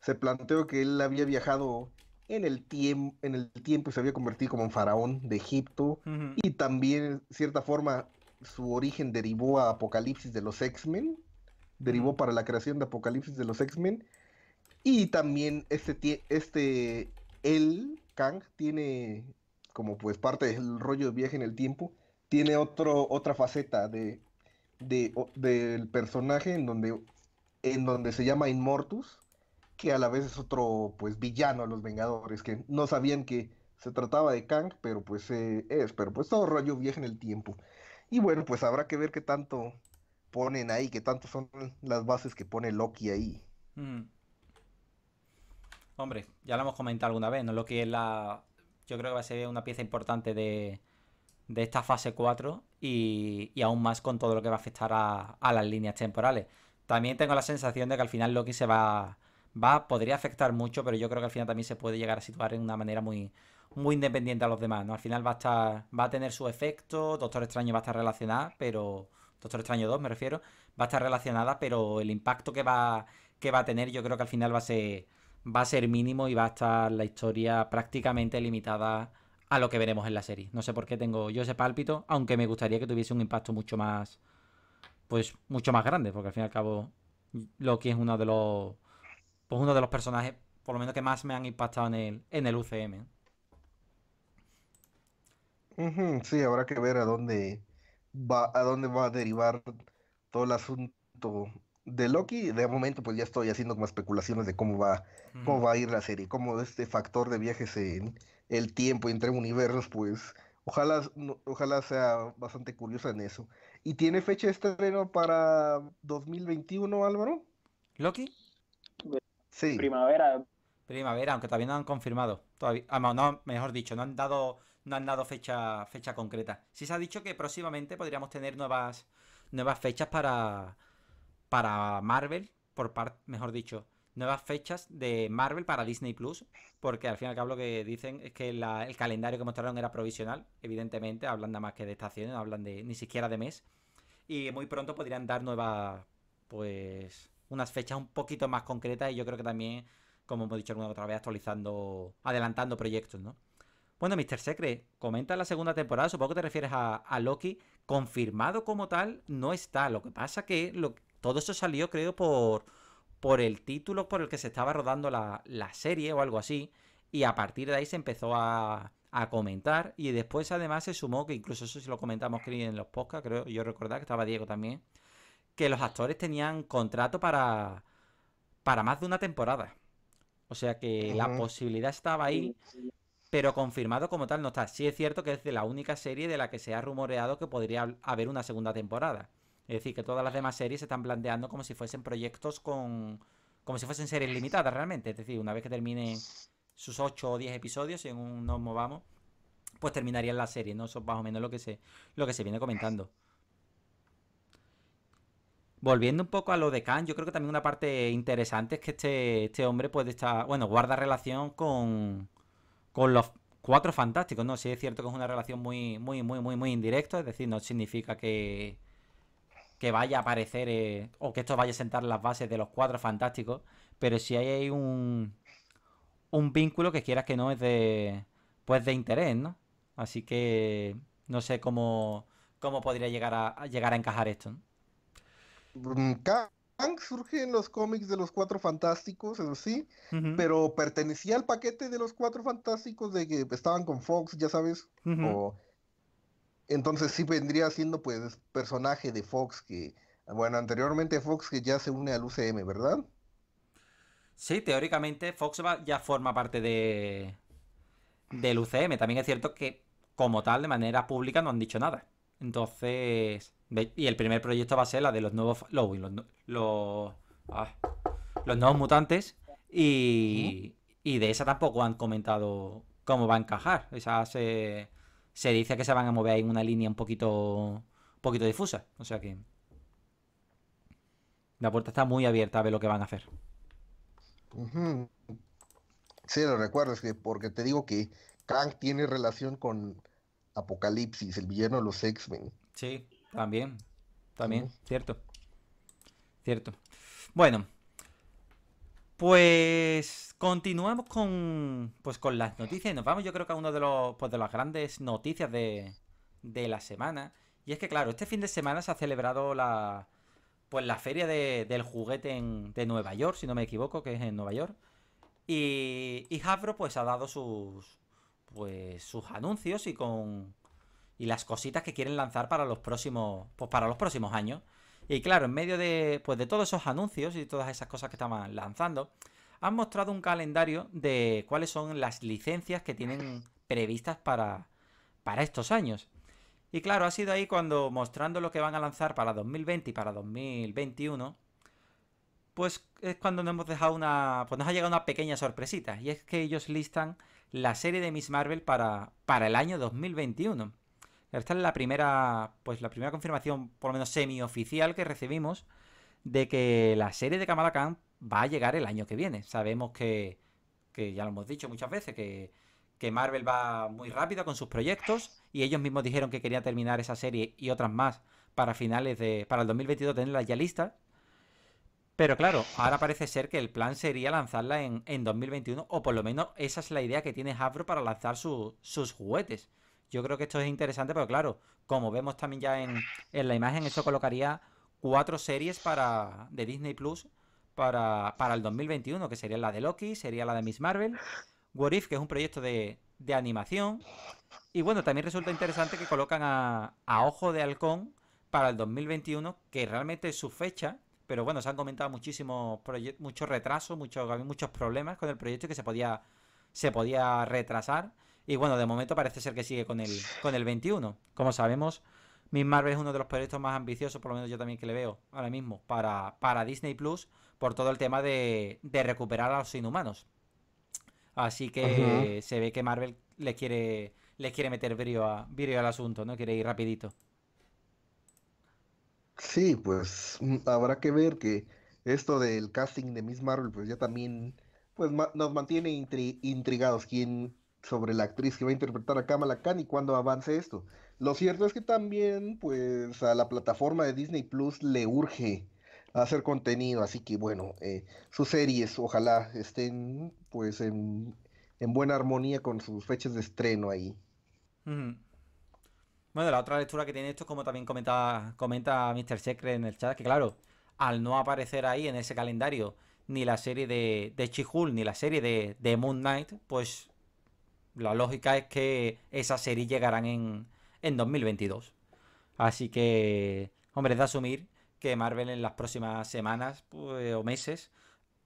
se planteó que él había viajado en el, tiempo en el tiempo y se había convertido como un faraón de Egipto. Y también, cierta forma, su origen derivó a Apocalipsis de los X-Men. Derivó para la creación de Apocalipsis de los X-Men. Y también este, este, él, Kang, tiene como pues parte del rollo de viaje en el tiempo, tiene otro, otra faceta de del personaje en donde, en donde se llama Inmortus, que a la vez es otro pues villano a los Vengadores, que no sabían que se trataba de Kang, pero pues eh, es, pero pues todo rollo viejo en el tiempo. Y bueno, pues habrá que ver qué tanto ponen ahí, qué tanto son las bases que pone Loki ahí. Mm. Hombre, ya lo hemos comentado alguna vez, ¿no? Loki es la... Yo creo que va a ser una pieza importante de, de esta fase 4 y, aún más con todo lo que va a afectar a, las líneas temporales. También tengo la sensación de que al final Loki se va, va, podría afectar mucho, pero yo creo que al final también se puede llegar a situar en una manera muy, muy independiente a los demás. ¿no? Al final va a, estar, va a tener su efecto, Doctor Extraño va a estar relacionada, pero... Doctor Extraño 2 me refiero, va a estar relacionada, pero el impacto que va, que va a tener yo creo que al final va a ser, va a ser mínimo y va a estar la historia prácticamente limitada a lo que veremos en la serie. No sé por qué tengo yo ese pálpito, aunque me gustaría que tuviese un impacto mucho más, pues mucho más grande, porque al fin y al cabo Loki es uno de los, pues uno de los personajes, por lo menos que más me han impactado en el, en el UCM. Sí, habrá que ver a dónde va, a dónde va a derivar todo el asunto de Loki, de momento pues ya estoy haciendo más especulaciones de cómo va, cómo va a ir la serie, cómo este factor de viajes en el tiempo entre universos, pues ojalá, ojalá sea bastante curiosa en eso. ¿Y tiene fecha de estreno para 2021, Álvaro? ¿Loki? Sí. Primavera. Primavera, aunque todavía no han confirmado. Todavía, ah, mejor dicho, no han dado, no han dado fecha, fecha concreta. Sí se ha dicho que próximamente podríamos tener nuevas, nuevas fechas para, para Marvel, por parte, mejor dicho, nuevas fechas de Marvel para Disney Plus, porque al fin y al cabo lo que dicen es que el calendario que mostraron era provisional, evidentemente, hablan nada más que de estaciones, no hablan de ni siquiera de mes, y muy pronto podrían dar nuevas, pues, unas fechas un poquito más concretas, y yo creo que también, como hemos dicho alguna otra vez, actualizando, adelantando proyectos, ¿no? Bueno, Mr. Secret, comenta la segunda temporada, supongo que te refieres a, a Loki, confirmado como tal, no está, lo que pasa que... Lo, todo eso salió, creo, por, por el título por el que se estaba rodando la, serie o algo así. Y a partir de ahí se empezó a, comentar. Y después, además, se sumó, que incluso eso si lo comentamos en los podcasts, creo, yo recordaba que estaba Diego también, que los actores tenían contrato para, para más de una temporada. O sea que la posibilidad estaba ahí, pero confirmado como tal no está. Sí es cierto que es de la única serie de la que se ha rumoreado que podría haber una segunda temporada. Es decir, que todas las demás series se están planteando como si fuesen proyectos con. como si fuesen series limitadas realmente. Es decir, una vez que termine sus 8 o 10 episodios, según nos movamos, pues terminarían la serie, ¿no? Eso es más o menos lo que se, lo que se viene comentando. Volviendo un poco a lo de Khan, yo creo que también una parte interesante es que este, este hombre puede estar, bueno, guarda relación con, con los cuatro fantásticos, ¿no? Sí es cierto que es una relación muy, muy, muy, muy, muy indirecta, es decir, no significa que, que vaya a aparecer eh, o que esto vaya a sentar las bases de los cuatro fantásticos, pero si hay un, un vínculo que quieras que no es de pues de interés, ¿no? Así que no sé cómo, cómo podría llegar a, llegar a encajar esto. ¿no? Mm, Kang surge en los cómics de los Cuatro Fantásticos, eso sí, pero pertenecía al paquete de los Cuatro Fantásticos de que estaban con Fox, ya sabes, entonces sí vendría siendo pues personaje de Fox que, bueno, anteriormente Fox que ya se une al UCM, ¿verdad? Sí, teóricamente Fox ya forma parte de del UCM. También es cierto que como tal, de manera pública, no han dicho nada. Entonces, y el primer proyecto va a ser la de los nuevos los, los, ah, los, nuevos mutantes y, y, de esa tampoco han comentado cómo va a encajar. Esa se dice que se van a mover ahí en una línea un poquito, un poquito difusa. O sea que la puerta está muy abierta a ver lo que van a hacer. Sí, lo recuerdo, que porque te digo que Kang tiene relación con Apocalipsis, el villano de los X-Men. Sí, también, también, cierto. Cierto. Bueno, pues continuamos con pues con las noticias y nos vamos yo creo que a uno de los pues de las grandes noticias de, de la semana y es que claro, este fin de semana se ha celebrado la pues la feria del juguete en, de Nueva York, si no me equivoco, que es en Nueva York. Y, y Hasbro pues ha dado sus pues sus anuncios y con y las cositas que quieren lanzar para los próximos pues para los próximos años. Y claro, en medio de, pues, de todos esos anuncios y todas esas cosas que estaban lanzando, han mostrado un calendario de cuáles son las licencias que tienen previstas para, para estos años. Y claro, ha sido ahí cuando mostrando lo que van a lanzar para 2020 y para 2021, pues es cuando nos hemos dejado una. Pues nos ha llegado una pequeña sorpresita. Y es que ellos listan la serie de Miss Marvel para, para el año 2021. Esta es la primera, pues la primera confirmación, por lo menos semioficial, que recibimos de que la serie de Kamala Khan va a llegar el año que viene. Sabemos que, que ya lo hemos dicho muchas veces, que, que Marvel va muy rápido con sus proyectos y ellos mismos dijeron que querían terminar esa serie y otras más para finales de para el 2022 tenerlas ya listas. Pero claro, ahora parece ser que el plan sería lanzarla en, en 2021, o por lo menos esa es la idea que tiene Hasbro para lanzar sus juguetes. Yo creo que esto es interesante, pero claro, como vemos también ya en, en la imagen, eso colocaría cuatro series para de Disney Plus para, el 2021, que sería la de Loki, sería la de Miss Marvel, What If, que es un proyecto de, animación. Y bueno, también resulta interesante que colocan a, a, Ojo de Halcón para el 2021, que realmente es su fecha, pero bueno, se han comentado muchísimos muchos retrasos, muchos, muchos problemas con el proyecto que se podía, se podía retrasar. Y bueno, de momento parece ser que sigue con el, con el 21. Como sabemos, Miss Marvel es uno de los proyectos más ambiciosos, por lo menos yo también que le veo ahora mismo, para, para Disney Plus, por todo el tema de, recuperar a los inhumanos. Así que se ve que Marvel le quiere, quiere meter virio a, al asunto, ¿no? Quiere ir rapidito. Sí, pues mm, habrá que ver que esto del casting de Miss Marvel, pues ya también pues, nos mantiene intrigados quién, sobre la actriz que va a interpretar a Kamala Khan y cuándo avance esto. Lo cierto es que también, pues, a la plataforma de Disney Plus le urge hacer contenido, así que bueno, eh, sus series ojalá estén, pues, en, buena armonía con sus fechas de estreno ahí. Bueno, la otra lectura que tiene esto, como también comenta, comenta Mr. Secret en el chat, que claro, al no aparecer ahí en ese calendario ni la serie de, de Chihul ni la serie de, de Moon Knight, pues la lógica es que esas series llegarán en, 2022. Así que, hombre, es de asumir que Marvel en las próximas semanas pues, o meses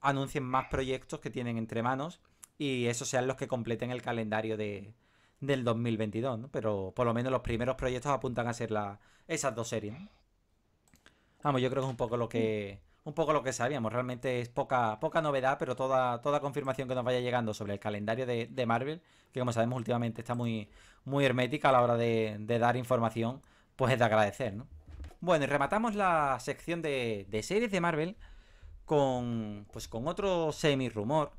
anuncien más proyectos que tienen entre manos y esos sean los que completen el calendario de, del 2022, Pero por lo menos los primeros proyectos apuntan a ser esas dos series. Vamos, yo creo que es un poco lo que, un poco lo que sabíamos. Realmente es poca, poca novedad, pero toda, toda confirmación que nos vaya llegando sobre el calendario de, Marvel, que como sabemos últimamente está muy, muy hermética a la hora de, dar información, pues es de agradecer, ¿no? Bueno, y rematamos la sección de, series de Marvel con, pues con otro semi-rumor.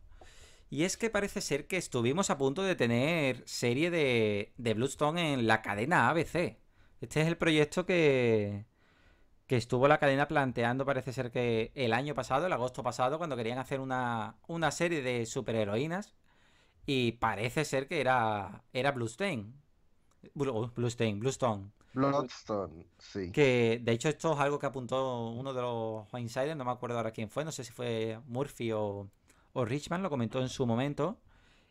Y es que parece ser que estuvimos a punto de tener serie de, de Bloodstone en la cadena ABC. Este es el proyecto que, que estuvo la cadena planteando, parece ser que el año pasado, el agosto pasado, cuando querían hacer una, una serie de superheroínas, y parece ser que era, era Bluestein. Blue, oh, Bluestein, Bluestone. Bloodstone, sí. Que de hecho esto es algo que apuntó uno de los insiders, no me acuerdo ahora quién fue, no sé si fue Murphy o, o Richman, lo comentó en su momento.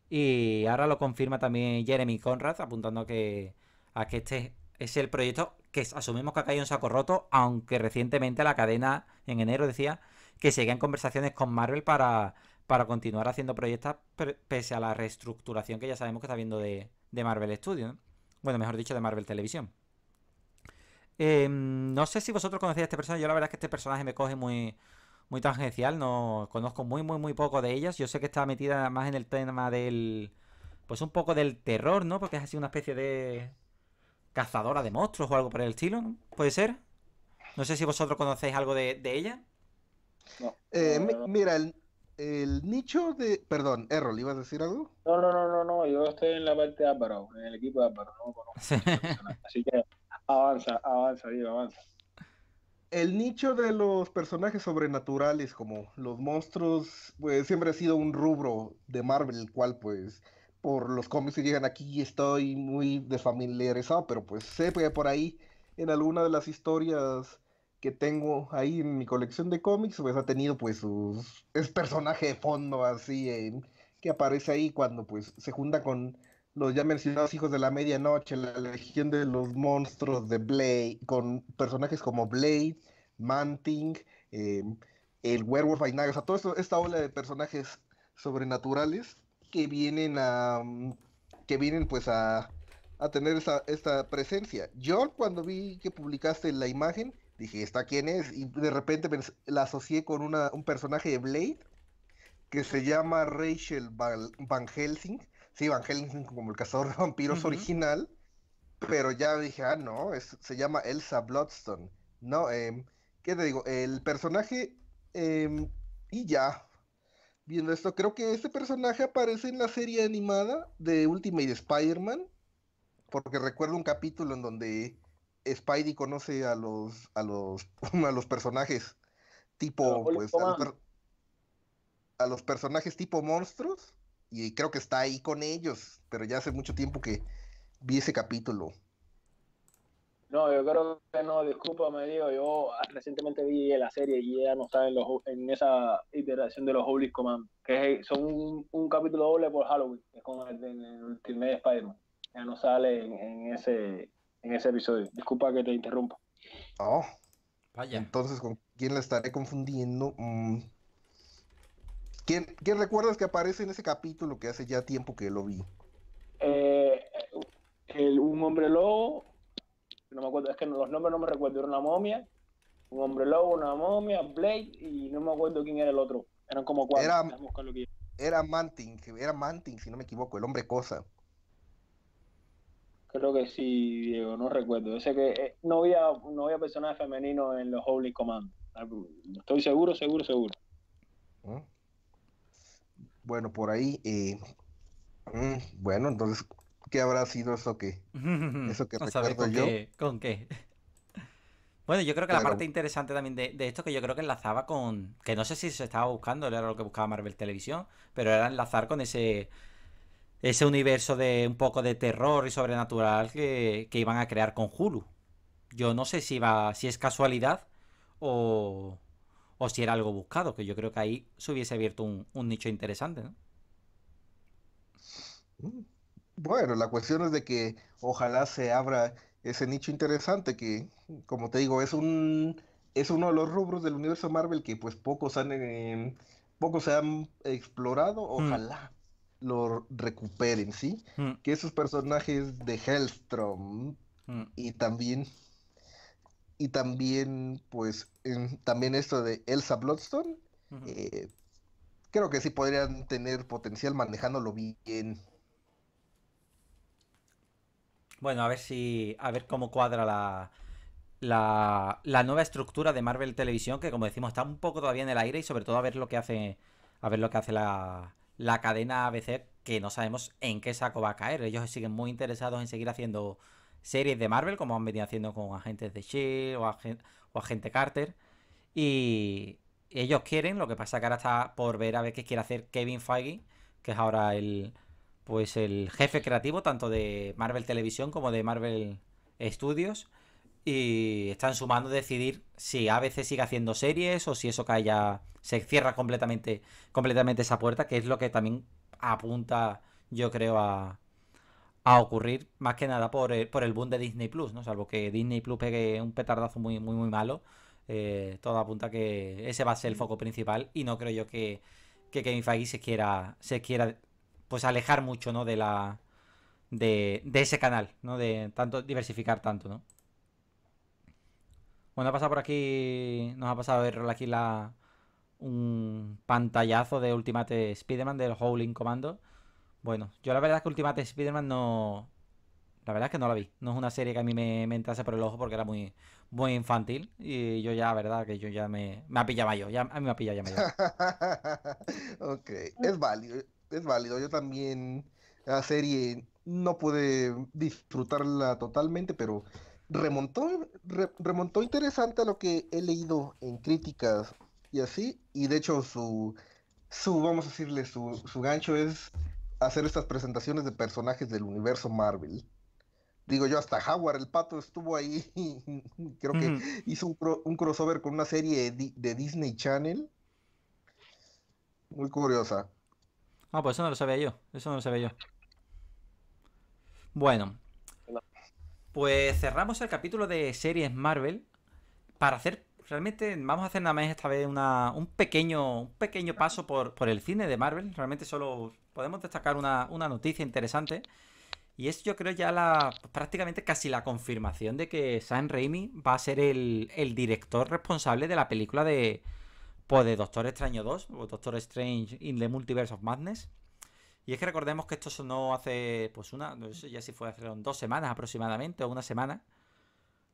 Y ahora lo confirma también Jeremy Conrad, apuntando que, a que este es el proyecto que asumimos que ha caído un saco roto, aunque recientemente la cadena en enero decía que seguían conversaciones con Marvel para, para continuar haciendo proyectos pese a la reestructuración que ya sabemos que está habiendo de, Marvel Studios. Bueno, mejor dicho, de Marvel Televisión. Em, no sé si vosotros conocéis a este personaje. Yo la verdad es que este personaje me coge muy, muy tangencial. No conozco muy, muy, muy poco de ellas. Yo sé que está metida más en el tema del... Pues un poco del terror, ¿no? Porque es así una especie de cazadora de monstruos o algo por el estilo, ¿Puede ser? No sé si vosotros conocéis algo de, ella. Eh, mira, el, nicho de... Perdón, Errol, ¿ibas a decir algo? No, no, no, no, no, yo estoy en la parte de Álvaro, en el equipo de Álvaro, no conozco. Así que avanza, avanza, viva avanza. El nicho de los personajes sobrenaturales, como los monstruos, pues siempre ha sido un rubro de Marvel, el cual pues por los cómics que llegan aquí estoy muy desfamiliarizado, pero pues sé que por ahí en alguna de las historias que tengo ahí en mi colección de cómics, pues ha tenido pues sus... es personaje de fondo así, en que aparece ahí cuando pues se junta con los ya mencionados hijos de la medianoche, la legión de los monstruos de Blade, con personajes como Blade, Manting, eh, el werewolf Ainaga, o sea, toda esta ola de personajes sobrenaturales que vienen a mm, que vienen pues a, a tener esta presencia. Yo cuando vi que publicaste la imagen, dije, ¿esta quién es? Y de repente la asocié con una, un personaje de Blade que se llama Rachel Van Helsing. Sí, Van Helsing como el cazador de vampiros original. Pero ya dije, ah, no, se llama Elsa Bloodstone. No, em, ¿qué te digo? El personaje... Em, y ya, viendo esto, creo que este personaje aparece en la serie animada de Ultimate Spider-Man, porque recuerdo un capítulo en donde Spidey conoce a los a los a los personajes tipo pues, a los, personajes tipo monstruos y creo que está ahí con ellos, pero ya hace mucho tiempo que vi ese capítulo. No, yo creo que no, me digo, yo recientemente vi la serie y ya no está en, los, en esa iteración de los Holy Command, que son un, capítulo doble por Halloween, es con el, de Ultimate Spider-Man. Ya no sale en, ese, en ese episodio. Disculpa que te interrumpa. Oh, vaya. Entonces, ¿con quién la estaré confundiendo? Mm. ¿Qué ¿Quién, recuerdas que aparece en ese capítulo que hace ya tiempo que lo vi? Eh, un hombre lobo no me acuerdo, es que los nombres no me recuerdo, era una momia, un hombre lobo, una momia, Blade y no me acuerdo quién era el otro. Eran como cuatro. Era, lo que era Manting, era Manting, si no me equivoco, el hombre cosa. Creo que sí, Diego, no recuerdo. Yo sé que eh, no había no había personaje femenino en los Holy Command. Estoy seguro, seguro, seguro. ¿Mm? Bueno, por ahí. Eh, mm, bueno, entonces qué habrá sido eso que, eso que recuerdo con yo. Qué, con qué. Bueno, yo creo que la parte interesante también de, de, esto que yo creo que enlazaba con. que no sé si se estaba buscando, era lo que buscaba Marvel Televisión, pero era enlazar con ese. ese universo de un poco de terror y sobrenatural que, iban a crear con Hulu. Yo no sé si va. si es casualidad o. si era algo buscado, que yo creo que ahí se hubiese abierto un, nicho interesante, ¿no? Mm. Bueno, la cuestión es de que ojalá se abra ese nicho interesante que, como te digo, es un es uno de los rubros del universo Marvel que pues pocos han eh, se han explorado. Mm. Ojalá lo recuperen, sí. Mm. Que esos personajes de Hellstrom mm. y también y también pues también esto de Elsa Bloodstone eh, creo que sí podrían tener potencial manejándolo bien. Bueno, a ver si. A ver cómo cuadra la. La, la nueva estructura de Marvel Televisión, que como decimos, está un poco todavía en el aire, y sobre todo a ver lo que hace. A ver lo que hace la, la cadena ABC, que no sabemos en qué saco va a caer. Ellos siguen muy interesados en seguir haciendo series de Marvel, como han venido haciendo con agentes de Shield o, agente Carter. Y ellos quieren, lo que pasa que ahora está por ver a ver qué quiere hacer Kevin Feige, que es ahora el, pues el jefe creativo tanto de Marvel Televisión como de Marvel Studios y están sumando decidir si a veces sigue haciendo series o si eso cae ya se cierra completamente completamente esa puerta que es lo que también apunta yo creo a, ocurrir más que nada por el, boom de Disney Plus no salvo que Disney Plus pegue un petardazo muy muy muy malo eh, todo apunta que ese va a ser el foco principal y no creo yo que que Kevin Feige se quiera se quiera pues alejar mucho, ¿no? De la... De, de ese canal, ¿no? De tanto diversificar tanto, ¿no? Bueno, ha pasado por aquí... Nos ha pasado ver aquí la... Un pantallazo de Ultimate Spider-Man, del Howling Commando. Bueno, yo la verdad es que Ultimate spider no... La verdad es que no la vi. No es una serie que a mí me, me, entrase por el ojo porque era muy, muy infantil. Y yo ya, verdad, que yo ya me. Me ha pillado yo. Ya, a mí me ha pillado ya ok, es válido es válido. Yo también la serie no pude disfrutarla totalmente, pero remontó, remontó interesante a lo que he leído en críticas y así. Y de hecho su, su vamos a decirle, su, gancho es hacer estas presentaciones de personajes del universo Marvel. Digo yo, hasta Howard el Pato estuvo ahí, creo que hizo un, crossover con una serie de Disney Channel. Muy curiosa. Ah, pues eso no lo sabía yo. Eso no lo sabía yo. Bueno. Pues cerramos el capítulo de series Marvel. Para hacer. Realmente vamos a hacer nada más esta vez un pequeño. Un pequeño paso por, por el cine de Marvel. Realmente solo podemos destacar una, noticia interesante. Y es, yo creo, ya la. prácticamente casi la confirmación de que Sam Raimi va a ser el director responsable de la película de, pues de Doctor Extraño 2, o Doctor Strange in the Multiverse of Madness. Y es que recordemos que esto sonó hace, pues una, no ya si fue hace dos semanas aproximadamente, o una semana,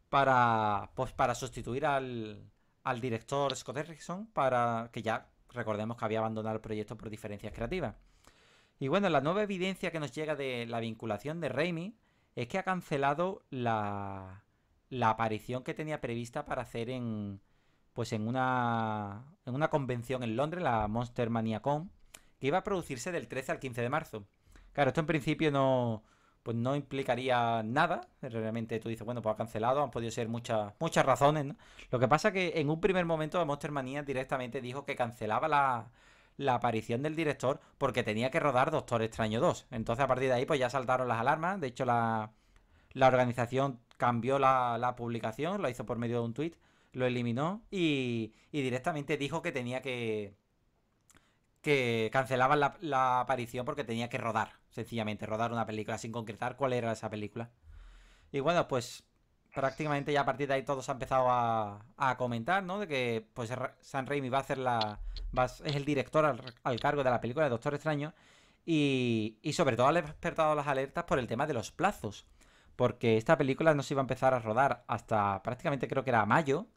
para, pues para sustituir al, al director Scott Erickson, para que ya recordemos que había abandonado el proyecto por diferencias creativas. Y bueno, la nueva evidencia que nos llega de la vinculación de Raimi es que ha cancelado la, la aparición que tenía prevista para hacer en, pues en una, en una convención en Londres, la Monster Con que iba a producirse del 13 al 15 de marzo. Claro, esto en principio no, pues no implicaría nada. Realmente tú dices, bueno, pues ha cancelado, han podido ser muchas, muchas razones, Lo que pasa que en un primer momento Monster Mania directamente dijo que cancelaba la, aparición del director porque tenía que rodar Doctor Extraño 2. Entonces a partir de ahí pues ya saltaron las alarmas. De hecho la, la organización cambió la, la publicación, lo hizo por medio de un tweet lo eliminó y, directamente dijo que tenía que, que cancelaban la, aparición porque tenía que rodar, sencillamente, rodar una película sin concretar cuál era esa película. Y bueno, pues prácticamente ya a partir de ahí todos han empezado a, a comentar, ¿no? De que pues San Raimi va a hacer la... es el director al, cargo de la película de Doctor Extraño y, y sobre todo ha despertado las alertas por el tema de los plazos. Porque esta película no se iba a empezar a rodar hasta prácticamente creo que era mayo,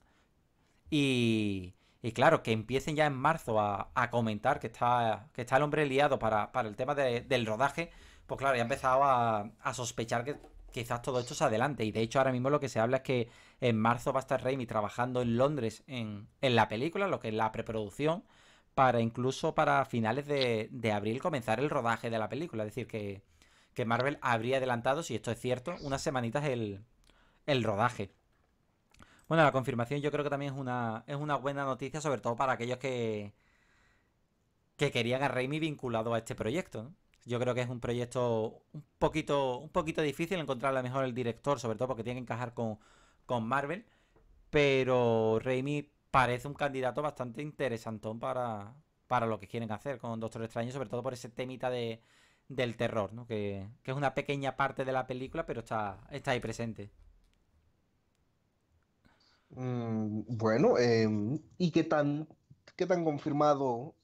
y, claro, que empiecen ya en marzo a, comentar que está, el hombre liado para, el tema del rodaje, pues claro, ya he empezado a, sospechar que quizás todo esto se adelante. Y de hecho, ahora mismo lo que se habla es que en marzo va a estar Raimi trabajando en Londres en, la película, lo que es la preproducción, para incluso para finales de, abril comenzar el rodaje de la película. Es decir, que, Marvel habría adelantado, si esto es cierto, unas semanitas el rodaje. Bueno, la confirmación yo creo que también es una, es una buena noticia, sobre todo para aquellos que, que querían a Raimi vinculado a este proyecto. Yo creo que es un proyecto un poquito, un poquito difícil encontrar a lo mejor el director, sobre todo porque tiene que encajar con, Marvel. Pero Raimi parece un candidato bastante interesantón para, para lo que quieren hacer con Doctor Extraño, sobre todo por ese temita de, del terror, ¿no? que, que es una pequeña parte de la película, pero está, está ahí presente. Mm, bueno, em, ¿y qué tan, tan confirmado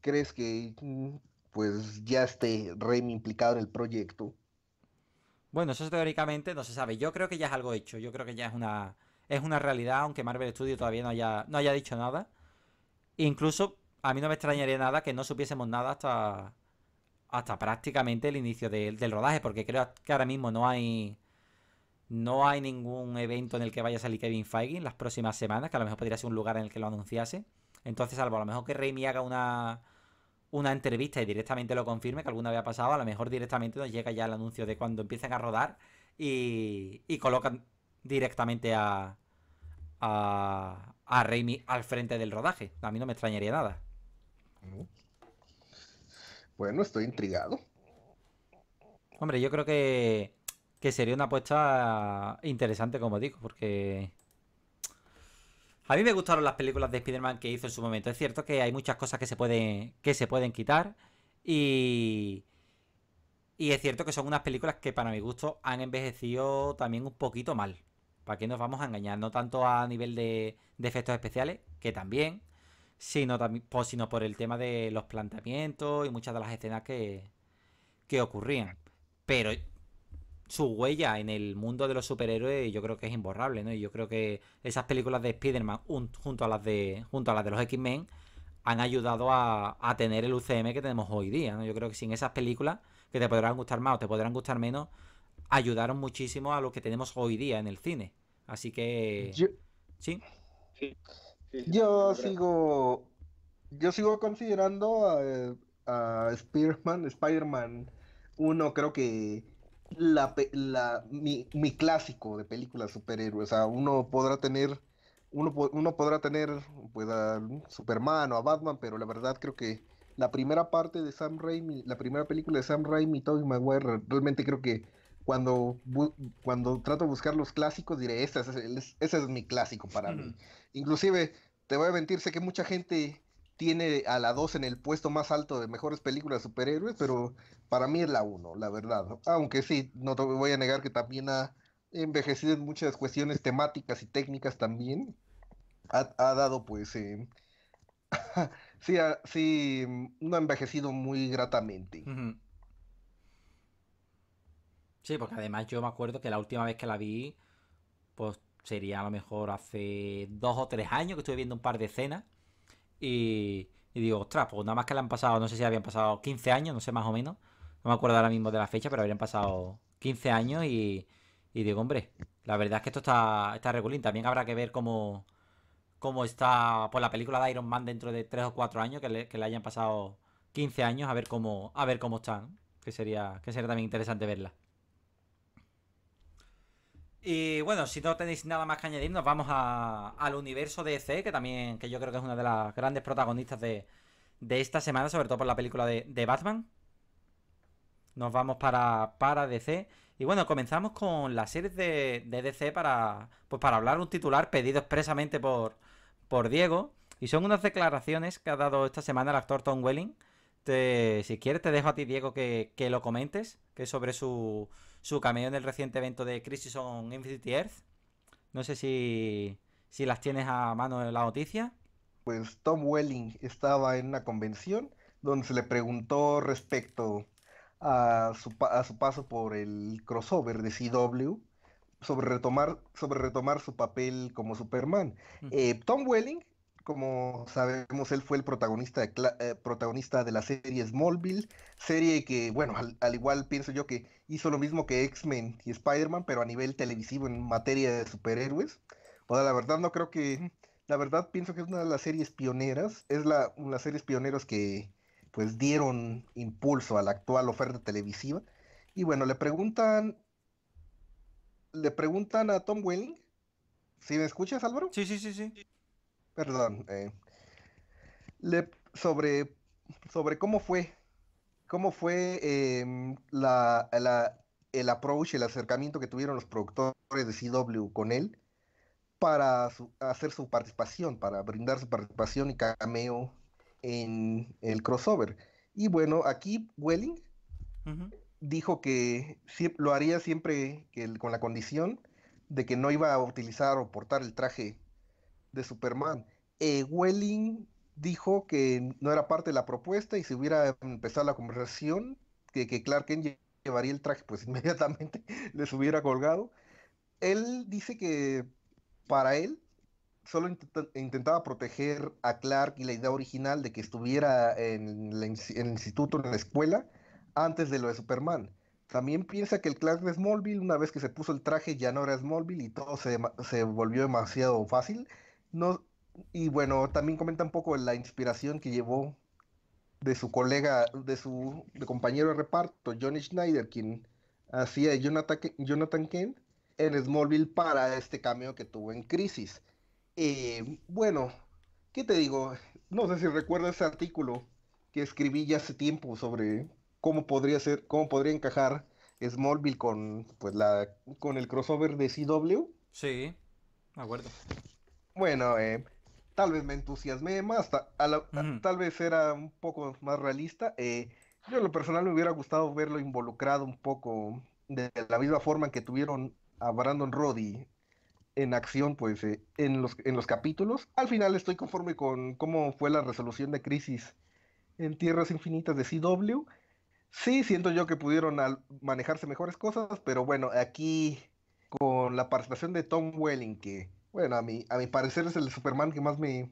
crees que mm, pues ya esté Rey implicado en el proyecto? Bueno, eso teóricamente no se sabe. Yo creo que ya es algo hecho. Yo creo que ya es una, es una realidad, aunque Marvel Studios todavía no haya, no haya dicho nada. Incluso a mí no me extrañaría nada que no supiésemos nada hasta, hasta prácticamente el inicio del rodaje, porque creo que ahora mismo no hay no hay ningún evento en el que vaya a salir Kevin Feige las próximas semanas, que a lo mejor podría ser un lugar en el que lo anunciase. Entonces, salvo a lo mejor que Raimi haga una, una entrevista y directamente lo confirme, que alguna había pasado, a lo mejor directamente nos llega ya el anuncio de cuando empiezan a rodar y, y colocan directamente a, a, a Raimi al frente del rodaje. A mí no me extrañaría nada. Bueno, estoy intrigado. Hombre, yo creo que que sería una apuesta interesante, como digo, porque... A mí me gustaron las películas de Spider-Man que hizo en su momento. Es cierto que hay muchas cosas que se pueden, que se pueden quitar y... Y es cierto que son unas películas que para mi gusto han envejecido también un poquito mal. ¿Para qué nos vamos a engañar? No tanto a nivel de, efectos especiales, que también, sino, sino por el tema de los planteamientos y muchas de las escenas que, que ocurrían. Pero su huella en el mundo de los superhéroes yo creo que es imborrable, ¿no? Y yo creo que esas películas de Spider-Man junto, a las de, junto a las de los X-Men han ayudado a, tener el UCM que tenemos hoy día, ¿no? Yo creo que sin esas películas, que te podrán gustar más o te podrán gustar menos, ayudaron muchísimo a lo que tenemos hoy día en el cine. Así que... ¿Sí? Yo sigo... Yo sigo considerando a, Spider-Man, Spider-Man creo que la, la, mi, mi, clásico de películas superhéroes. O sea, uno podrá tener, uno, uno podrá tener pues, a Superman o a Batman, pero la verdad creo que la primera parte de Sam Raimi, la primera película de Sam Raimi y Tobey Maguire, realmente creo que cuando, cuando trato de buscar los clásicos diré, ese es, es mi clásico para mí. Inclusive, te voy a mentir, sé que mucha gente tiene a la 2 en el puesto más alto de mejores películas de superhéroes, pero para mí es la 1, la verdad. Aunque sí, no te voy a negar que también ha envejecido en muchas cuestiones temáticas y técnicas también. Ha, dado pues... Eh, sí, ha, sí, no ha envejecido muy gratamente. Sí, porque además yo me acuerdo que la última vez que la vi, pues sería a lo mejor hace dos o tres años que estuve viendo un par de escenas. Y, digo, ostras, pues nada más que le han pasado, no sé si habían pasado 15 años, no sé más o menos. No me acuerdo ahora mismo de la fecha, pero habían pasado 15 años y, digo, hombre, la verdad es que esto está, está regulín. También habrá que ver cómo, cómo está pues, la película de Iron Man dentro de 3 o 4 años, que le, que le hayan pasado 15 años, a ver cómo, a ver cómo están. Que sería, que sería también interesante verla. Y bueno, si no tenéis nada más que añadir, nos vamos al universo DC e que también, que yo creo que es una de las grandes protagonistas de, esta semana, sobre todo por la película de, Batman. Nos vamos para, para DC. Y bueno, comenzamos con la serie de, DC para, pues para hablar un titular pedido expresamente por, por Diego. Y son unas declaraciones que ha dado esta semana el actor Tom Welling. si quieres, te dejo a ti, Diego, que, que lo comentes, que sobre su, su cameo en el reciente evento de Crisis on Infinity Earth. No sé si, si las tienes a mano en la noticia. Pues Tom Welling estaba en una convención donde se le preguntó respecto a su, paso por el crossover de CW sobre retomar, sobre retomar su papel como Superman. Eh, Tom Welling como sabemos, él fue el protagonista de, eh, protagonista de la serie Smallville, serie que, bueno, al, igual pienso yo que hizo lo mismo que X-Men y Spider-Man, pero a nivel televisivo en materia de superhéroes. O sea, la verdad no creo que, la verdad pienso que es una de las series pioneras, es la, una de las series pioneras que pues dieron impulso a la actual oferta televisiva. Y bueno, le preguntan, le preguntan a Tom Welling, ¿si ¿Sí me escuchas Álvaro? Sí, sí, sí, sí perdón, eh, sobre, sobre cómo fue, cómo fue em, el approach, el acercamiento que tuvieron los productores de CW con él para hacer su participación, para brindar su participación y cameo en el crossover. Y bueno, aquí Welling dijo que lo haría siempre con la condición de que no iba a utilizar o portar el traje de Superman. Eh, Welling dijo que no era parte de la propuesta y si hubiera empezado la conversación, que, Clark llevaría el traje, pues inmediatamente les hubiera colgado. Él dice que para él solo intentaba proteger a Clark y la idea original de que estuviera en, el instituto, en la escuela, antes de lo de Superman. También piensa que el Clark de Smallville, una vez que se puso el traje, ya no era Smallville y todo se, se volvió demasiado fácil no, y bueno, también comenta un poco la inspiración que llevó de su colega, de su compañero de reparto, Johnny Schneider, quien hacía Jonathan, Jonathan Kent en Smallville para este cameo que tuvo en Crisis. Eh, bueno, ¿qué te digo? No sé si recuerdas ese artículo que escribí ya hace tiempo sobre cómo podría ser, cómo podría encajar Smallville con pues la con el crossover de CW. Sí, me acuerdo. Bueno, eh, tal vez me entusiasmé más, tal vez era un poco más realista. Eh, yo en lo personal me hubiera gustado verlo involucrado un poco de la misma forma que tuvieron a Brandon Roddy en acción pues eh, en, los, en los capítulos. Al final estoy conforme con cómo fue la resolución de crisis en Tierras Infinitas de CW. Sí, siento yo que pudieron manejarse mejores cosas, pero bueno, aquí con la participación de Tom Welling, que bueno, a mi, a mi parecer es el Superman que más me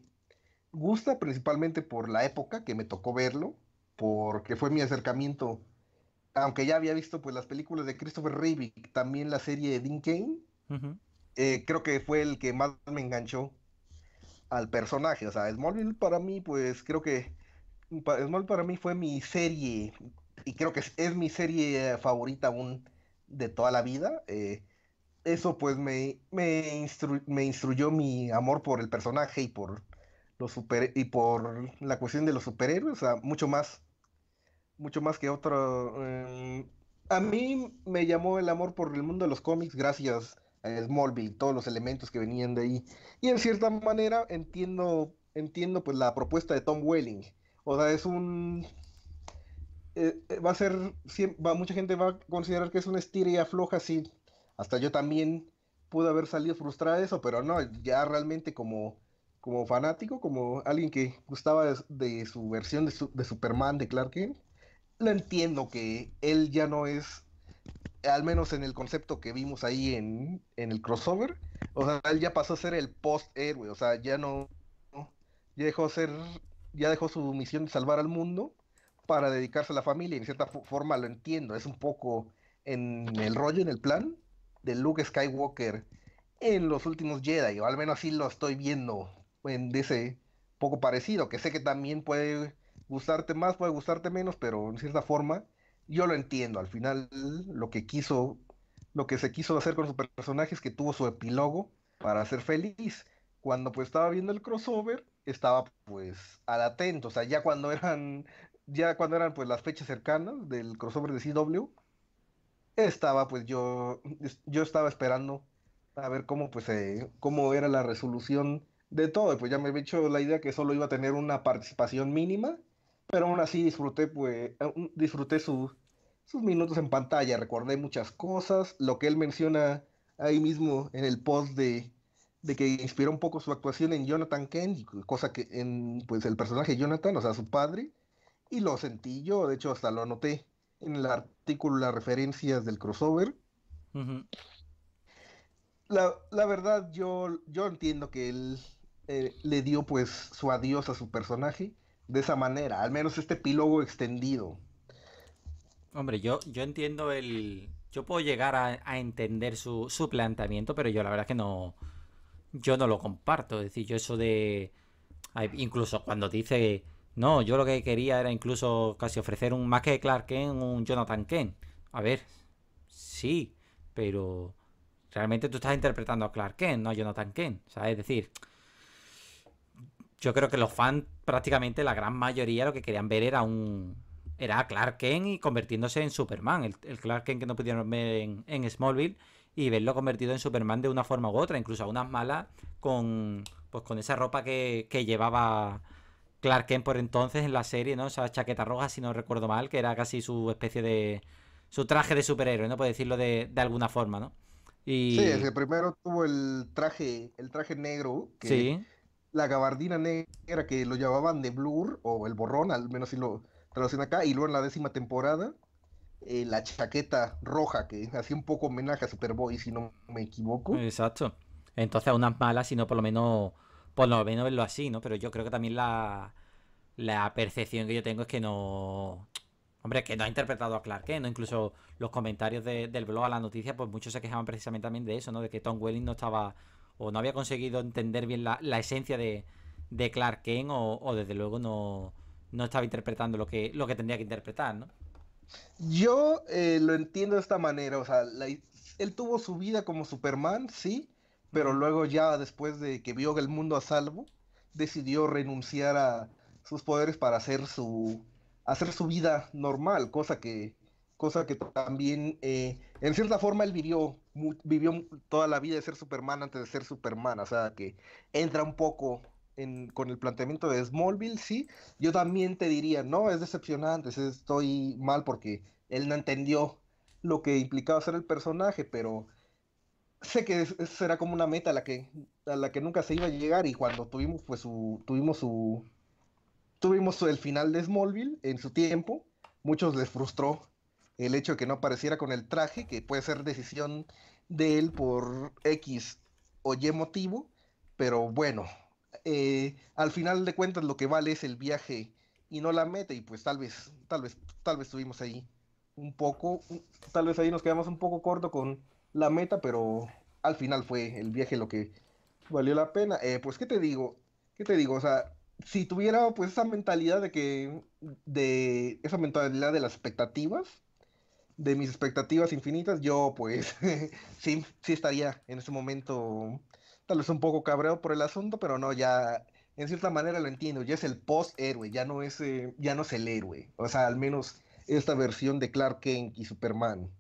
gusta, principalmente por la época que me tocó verlo, porque fue mi acercamiento, aunque ya había visto pues las películas de Christopher Reeve, también la serie de Dean Kane, eh, creo que fue el que más me enganchó al personaje, o sea, Smallville para mí pues creo que Smallville para mí fue mi serie y creo que es, mi serie favorita aún de toda la vida. Eh, eso pues me, me, instruyó mi amor por el personaje y por, los y por la cuestión de los superhéroes, o sea, mucho más, mucho más que otro... Em, a mí me llamó el amor por el mundo de los cómics gracias a Smallville, todos los elementos que venían de ahí. Y en cierta manera entiendo, entiendo pues la propuesta de Tom Welling. O sea, es un... Eh, eh, va a ser... mucha gente va a considerar que es una estiria floja, sí hasta yo también pude haber salido frustrado de eso, pero no, ya realmente como, como fanático, como alguien que gustaba de, su versión de, Superman, de Clark Kent, lo entiendo que él ya no es, al menos en el concepto que vimos ahí en, el crossover, o sea, él ya pasó a ser el post-héroe, o sea, ya no, ya dejó ser, ya dejó su misión de salvar al mundo para dedicarse a la familia, en cierta forma lo entiendo, es un poco en el rollo, en el plan, de Luke Skywalker en los últimos Jedi, o al menos así lo estoy viendo en ese poco parecido, que sé que también puede gustarte más, puede gustarte menos, pero en cierta forma yo lo entiendo. Al final lo que quiso, lo que se quiso hacer con su personaje es que tuvo su epílogo para ser feliz. Cuando pues estaba viendo el crossover, estaba pues al atento, o sea, ya cuando eran ya cuando eran pues las fechas cercanas del crossover de CW, estaba pues yo, yo estaba esperando a ver cómo pues cómo era la resolución de todo. pues ya me había hecho la idea que solo iba a tener una participación mínima, pero aún así disfruté pues disfruté sus minutos en pantalla, recordé muchas cosas, lo que él menciona ahí mismo en el post de, que inspiró un poco su actuación en Jonathan Kent, cosa que en pues el personaje Jonathan, o sea, su padre, y lo sentí yo, de hecho hasta lo anoté en el arte las referencias del crossover. la, verdad, yo, yo entiendo que él eh, le dio pues su adiós a su personaje de esa manera, al menos este epílogo extendido. Hombre, yo, yo entiendo el... Yo puedo llegar a, entender su, planteamiento, pero yo la verdad que no... Yo no lo comparto. decir, yo eso de... Incluso cuando dice no, yo lo que quería era incluso casi ofrecer un más que Clark Kent, un Jonathan Kent. A ver, sí, pero realmente tú estás interpretando a Clark Kent, no a Jonathan Kent. ¿sabes? es decir, yo creo que los fans, prácticamente la gran mayoría, lo que querían ver era un. Era Clark Kent y convirtiéndose en Superman. El, Clark Kent que no pudieron ver en, Smallville y verlo convertido en Superman de una forma u otra, incluso a unas malas, con, pues con esa ropa que, que llevaba Clark Kent por entonces en la serie, ¿no? O Esa chaqueta roja, si no recuerdo mal, que era casi su especie de. su traje de superhéroe, ¿no? Por decirlo de, alguna forma, ¿no? Y... Sí, el primero tuvo el traje, el traje negro, que sí. la gabardina negra que lo llamaban de blur, o el borrón, al menos si lo traducen acá, y luego en la décima temporada, eh, la chaqueta roja, que hacía un poco homenaje a Superboy, si no me equivoco. Exacto. Entonces a unas malas, sino por lo menos por lo menos verlo así, ¿no? Pero yo creo que también la, percepción que yo tengo es que no... Hombre, que no ha interpretado a Clark Kent, ¿no? Incluso los comentarios del blog a la noticia, pues muchos se quejaban precisamente también de eso, ¿no? De que Tom Welling no estaba o no había conseguido entender bien la, la esencia de, de, Clark Kent o, desde luego no, estaba interpretando lo que, lo que tendría que interpretar, ¿no? Yo eh, lo entiendo de esta manera, o sea, él tuvo su vida como Superman, sí, pero luego ya después de que vio el mundo a salvo, decidió renunciar a sus poderes para hacer su, hacer su vida normal, cosa que, cosa que también, eh, en cierta forma, él vivió, vivió toda la vida de ser Superman antes de ser Superman, o sea, que entra un poco en, con el planteamiento de Smallville, sí, yo también te diría, no, es decepcionante, estoy mal porque él no entendió lo que implicaba ser el personaje, pero sé que será como una meta a la que a la que nunca se iba a llegar y cuando tuvimos pues su tuvimos su tuvimos el final de Smallville en su tiempo muchos les frustró el hecho de que no apareciera con el traje que puede ser decisión de él por X o Y motivo pero bueno eh, al final de cuentas lo que vale es el viaje y no la meta y pues tal vez tal vez tal vez estuvimos ahí un poco tal vez ahí nos quedamos un poco corto con la meta, pero al final fue el viaje lo que valió la pena. Eh, pues, ¿qué te digo? ¿Qué te digo? O sea, si tuviera pues esa mentalidad de que, de esa mentalidad de las expectativas, de mis expectativas infinitas, yo pues sí, sí estaría en ese momento tal vez un poco cabreado por el asunto, pero no, ya en cierta manera lo entiendo, ya es el post-héroe, ya, no es, eh, ya no es el héroe, o sea, al menos esta versión de Clark Kent y Superman.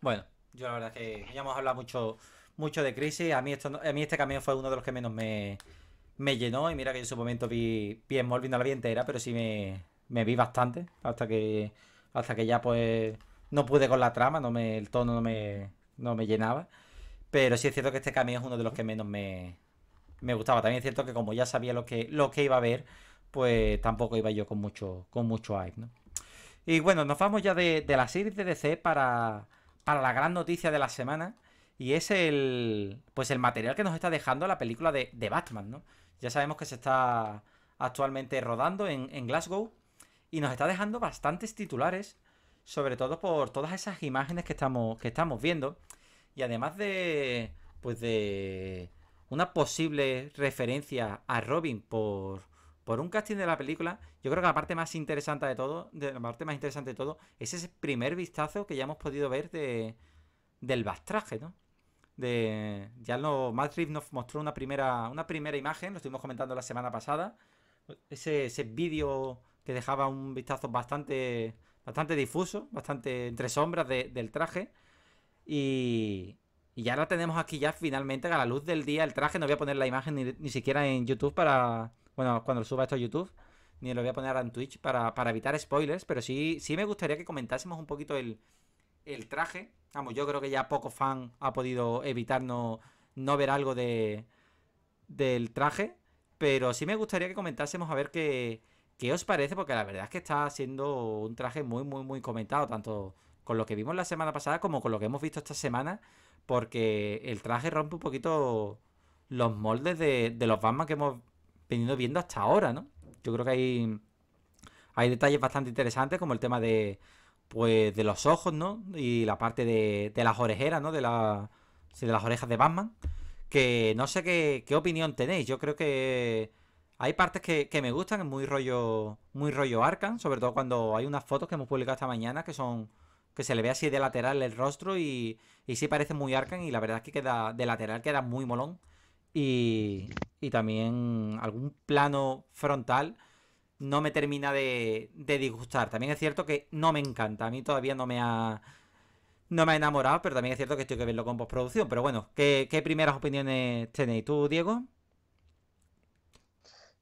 Bueno, yo la verdad que ya hemos hablado mucho, mucho de crisis. A mí, esto, a mí este camión fue uno de los que menos me, llenó. Y mira que en su momento vi, bien Smallville, la vida entera, pero sí me, vi bastante. Hasta que, hasta que ya pues no pude con la trama, no me, el tono no me, no me llenaba. Pero sí es cierto que este camión es uno de los que menos me, gustaba. También es cierto que como ya sabía lo que, lo que iba a ver, pues tampoco iba yo con mucho, con mucho hype, ¿no? Y bueno, nos vamos ya de, la serie de DC para, la gran noticia de la semana. Y es el. Pues el material que nos está dejando la película de, Batman, ¿no? Ya sabemos que se está actualmente rodando en, en, Glasgow. Y nos está dejando bastantes titulares. Sobre todo por todas esas imágenes que estamos, que estamos viendo. Y además de. Pues de. Una posible referencia a Robin por por un casting de la película, yo creo que la parte más interesante de todo, de la parte más interesante de todo, es ese primer vistazo que ya hemos podido ver de, del bastraje, ¿no? De, ya lo, Madrid nos mostró una primera, una primera imagen, lo estuvimos comentando la semana pasada, ese, vídeo que dejaba un vistazo bastante, bastante difuso, bastante entre sombras del traje, y, y ya la tenemos aquí ya finalmente a la luz del día el traje. No voy a poner la imagen ni siquiera en YouTube para bueno, cuando suba esto a YouTube, ni lo voy a poner ahora en Twitch para, evitar spoilers, pero sí, sí me gustaría que comentásemos un poquito el, traje. Vamos, yo creo que ya poco fan ha podido evitar no, ver algo de, del traje, pero sí me gustaría que comentásemos a ver qué, os parece, porque la verdad es que está siendo un traje muy, muy, muy comentado, tanto con lo que vimos la semana pasada como con lo que hemos visto esta semana, porque el traje rompe un poquito los moldes de, de los Batman que hemos venido viendo hasta ahora, ¿no? Yo creo que hay, hay detalles bastante interesantes, como el tema de, pues, de los ojos, ¿no? Y la parte de, las orejeras, ¿no? De, la, de las orejas de Batman. Que no sé qué, opinión tenéis. Yo creo que hay partes que, me gustan, es muy rollo, muy rollo Arkham, sobre todo cuando hay unas fotos que hemos publicado esta mañana que son que se le ve así de lateral el rostro y, y sí parece muy arcan y la verdad es que queda de lateral queda muy molón. Y, también algún plano frontal no me termina de, disgustar. También es cierto que no me encanta. A mí todavía no me ha. No me ha enamorado, pero también es cierto que estoy que verlo con postproducción. Pero bueno, ¿qué, primeras opiniones tenéis tú, Diego?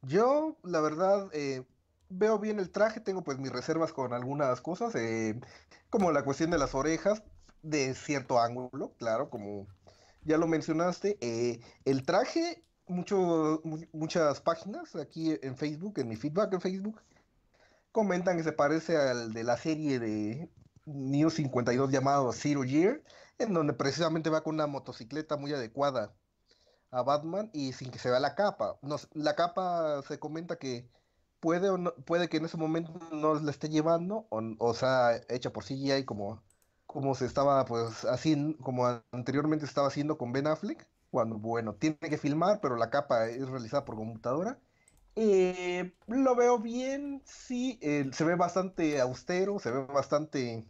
Yo, la verdad, eh, veo bien el traje, tengo pues mis reservas con algunas cosas, eh, como la cuestión de las orejas de cierto ángulo, claro, como ya lo mencionaste. Eh, el traje, mucho, muchas páginas aquí en Facebook, en mi feedback en Facebook, comentan que se parece al de la serie de New 52 llamado Zero Year, en donde precisamente va con una motocicleta muy adecuada a Batman y sin que se vea la capa. la capa se comenta que puede puede que en ese momento no la esté llevando o, o sea hecha por CGI como como se estaba, pues, así, como anteriormente estaba haciendo con Ben Affleck, cuando, bueno, tiene que filmar, pero la capa es realizada por computadora. Eh, lo veo bien, sí, se ve bastante austero, se ve bastante,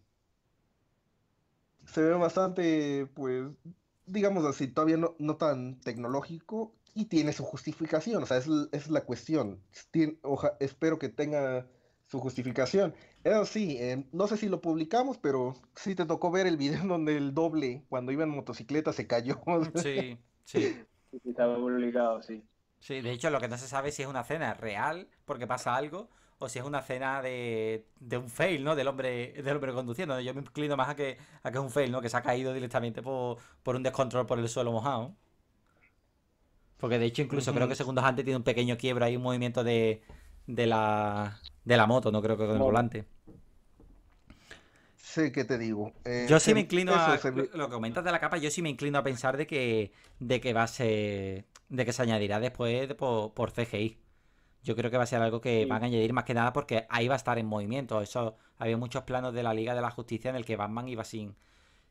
se ve bastante, pues, digamos así, todavía no, tan tecnológico y tiene su justificación, o sea, es, es la cuestión. espero que tenga su justificación. Eso sí, em, no sé si lo publicamos, pero sí te tocó ver el video donde el doble, cuando iba en motocicleta, se cayó. Sí, sí. sí estaba publicado sí. Sí, de hecho, lo que no se sabe es si es una escena real, porque pasa algo, o si es una escena de, de un fail, ¿no? Del hombre, del hombre conduciendo. Yo me inclino más a que, a que es un fail, ¿no? Que se ha caído directamente por, un descontrol por el suelo mojado. Porque de hecho, incluso creo que segundos antes tiene un pequeño quiebro ahí... un movimiento de la de la moto, no creo que con el volante. Sí, que te digo. Eh, yo sí me inclino a. Lo que comentas de la capa, yo sí me inclino a pensar de que, de que va a ser. de que se añadirá después por, CGI. Yo creo que va a ser algo que van a añadir más que nada porque ahí va a estar en movimiento. Eso, había muchos planos de la Liga de la Justicia en el que Batman iba sin,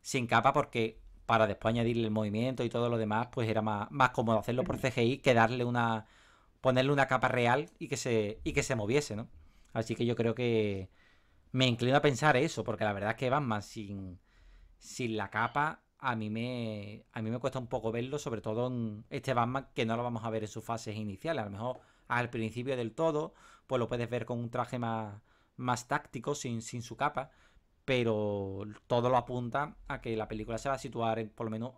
sin capa porque para después añadirle el movimiento y todo lo demás, pues era más, más cómodo hacerlo por CGI que darle una. ponerle una capa real y que se, y que se moviese, ¿no? Así que yo creo que me inclino a pensar eso, porque la verdad es que Batman sin, sin la capa a mí me a mí me cuesta un poco verlo, sobre todo en este Batman que no lo vamos a ver en sus fases iniciales, a lo mejor al principio del todo, pues lo puedes ver con un traje más, más táctico sin, sin su capa, pero todo lo apunta a que la película se va a situar por lo menos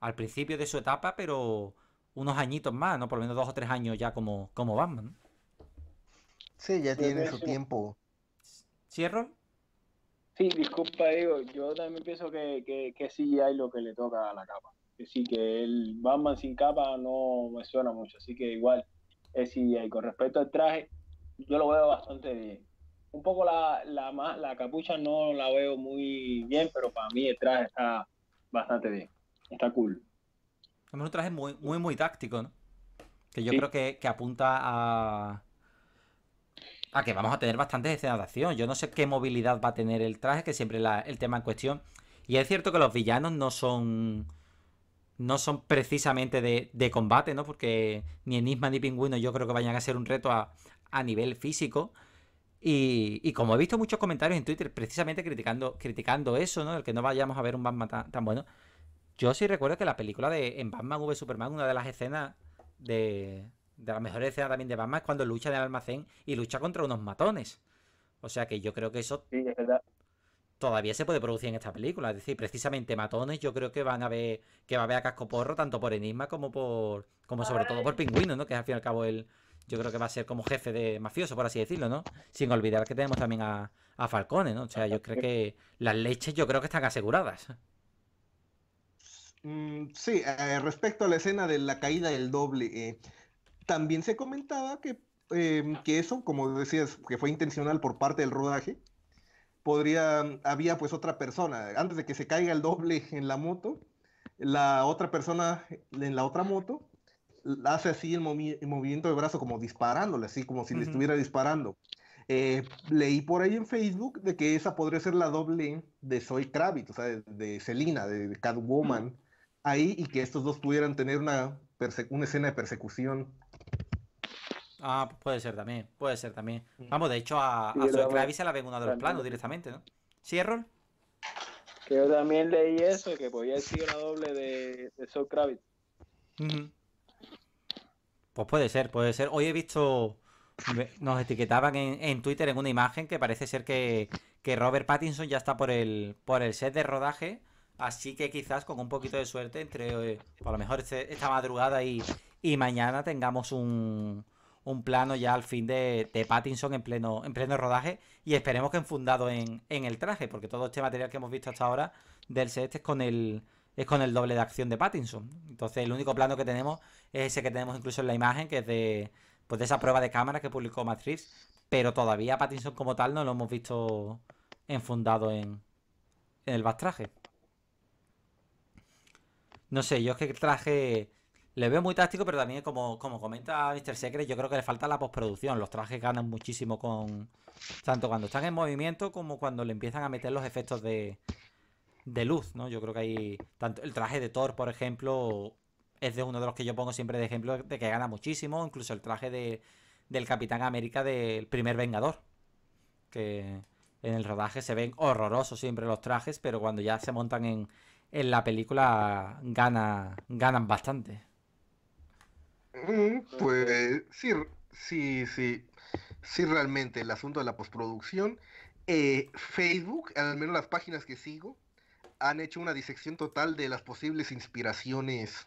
al principio de su etapa, pero unos añitos más, no por lo menos dos o tres años ya como, como Batman. Sí, ya tiene su tiempo. ¿Cierro? Sí, disculpa, digo, yo también pienso que, que, que sí hay lo que le toca a la capa. Que sí, que el Batman sin capa no me suena mucho, así que igual es CGI. Eh, con respecto al traje, yo lo veo bastante bien. Un poco la, la, capucha no la veo muy bien, pero para mí el traje está bastante bien. Está cool. Es un traje muy, muy, táctico, ¿no? Que yo creo que apunta a, a que vamos a tener bastantes escenas de acción. Yo no sé qué movilidad va a tener el traje, que siempre es el tema en cuestión. Y es cierto que los villanos no son. No son precisamente de, combate, ¿no? Porque ni Enigma ni Pingüino yo creo que vayan a ser un reto a, nivel físico. Y, como he visto muchos comentarios en Twitter precisamente criticando, criticando eso, ¿no? El que no vayamos a ver un Batman tan, bueno. Yo sí recuerdo que la película de en Batman v Superman, una de las escenas de, de las mejores escenas también de Batman es cuando lucha en el almacén y lucha contra unos matones. O sea que yo creo que eso todavía se puede producir en esta película. Es decir, precisamente matones yo creo que van a ver que va a haber a Cascoporro tanto por Enigma como por como sobre todo por Pingüino, ¿no? Que al fin y al cabo él yo creo que va a ser como jefe de mafioso, por así decirlo, ¿no? Sin olvidar que tenemos también a, a Falcone, ¿no? O sea, yo creo que las leches yo creo que están aseguradas. Mm, sí, eh, respecto a la escena de la caída del doble, eh, también se comentaba que, em, ah. que eso, como decías, que fue intencional por parte del rodaje, podría, mm, había pues otra persona, antes de que se caiga el doble en la moto, la otra persona en la otra moto hace así el, movimiento de brazo como disparándole, así como si le estuviera disparando. Eh, leí por ahí en Facebook de que esa podría ser la doble de Zoe Kravitz, o sea, de, Selena, de, Catwoman, mm. ahí y que estos dos pudieran tener una, una escena de persecución Ah, puede ser también, puede ser también. Vamos, de hecho, a, a Kravitz se la ven una de los planos directamente, ¿no? ¿Sí, Que yo también leí eso, que podía decir la doble de, de Kravitz. Pues puede ser, puede ser. Hoy he visto. Nos etiquetaban en, Twitter en una imagen que parece ser que, Robert Pattinson ya está por el, por el set de rodaje. Así que quizás con un poquito de suerte, entre a eh, lo mejor este, esta madrugada y mañana tengamos un, un plano ya al fin de, Pattinson en pleno, en pleno rodaje y esperemos que enfundado en, en, el traje, porque todo este material que hemos visto hasta ahora del set es con el, es con el doble de acción de Pattinson. Entonces el único plano que tenemos es ese que tenemos incluso en la imagen, que es de, pues de esa prueba de cámara que publicó Matrix, pero todavía Pattinson como tal no lo hemos visto enfundado en, en el bastraje. No sé, yo es que el traje le veo muy táctico, pero también, como, comenta Mr. Secret, yo creo que le falta la postproducción. Los trajes ganan muchísimo con. Tanto cuando están en movimiento como cuando le empiezan a meter los efectos de, luz, ¿no? Yo creo que hay. Tanto el traje de Thor, por ejemplo, es de uno de los que yo pongo siempre de ejemplo de que gana muchísimo. Incluso el traje de, del Capitán América del primer Vengador. Que en el rodaje se ven horrorosos siempre los trajes, pero cuando ya se montan en, la película ganan bastante. Mm, pues sí, sí, sí. Sí, realmente el asunto de la postproducción. Eh, Facebook, al menos las páginas que sigo, han hecho una disección total de las posibles inspiraciones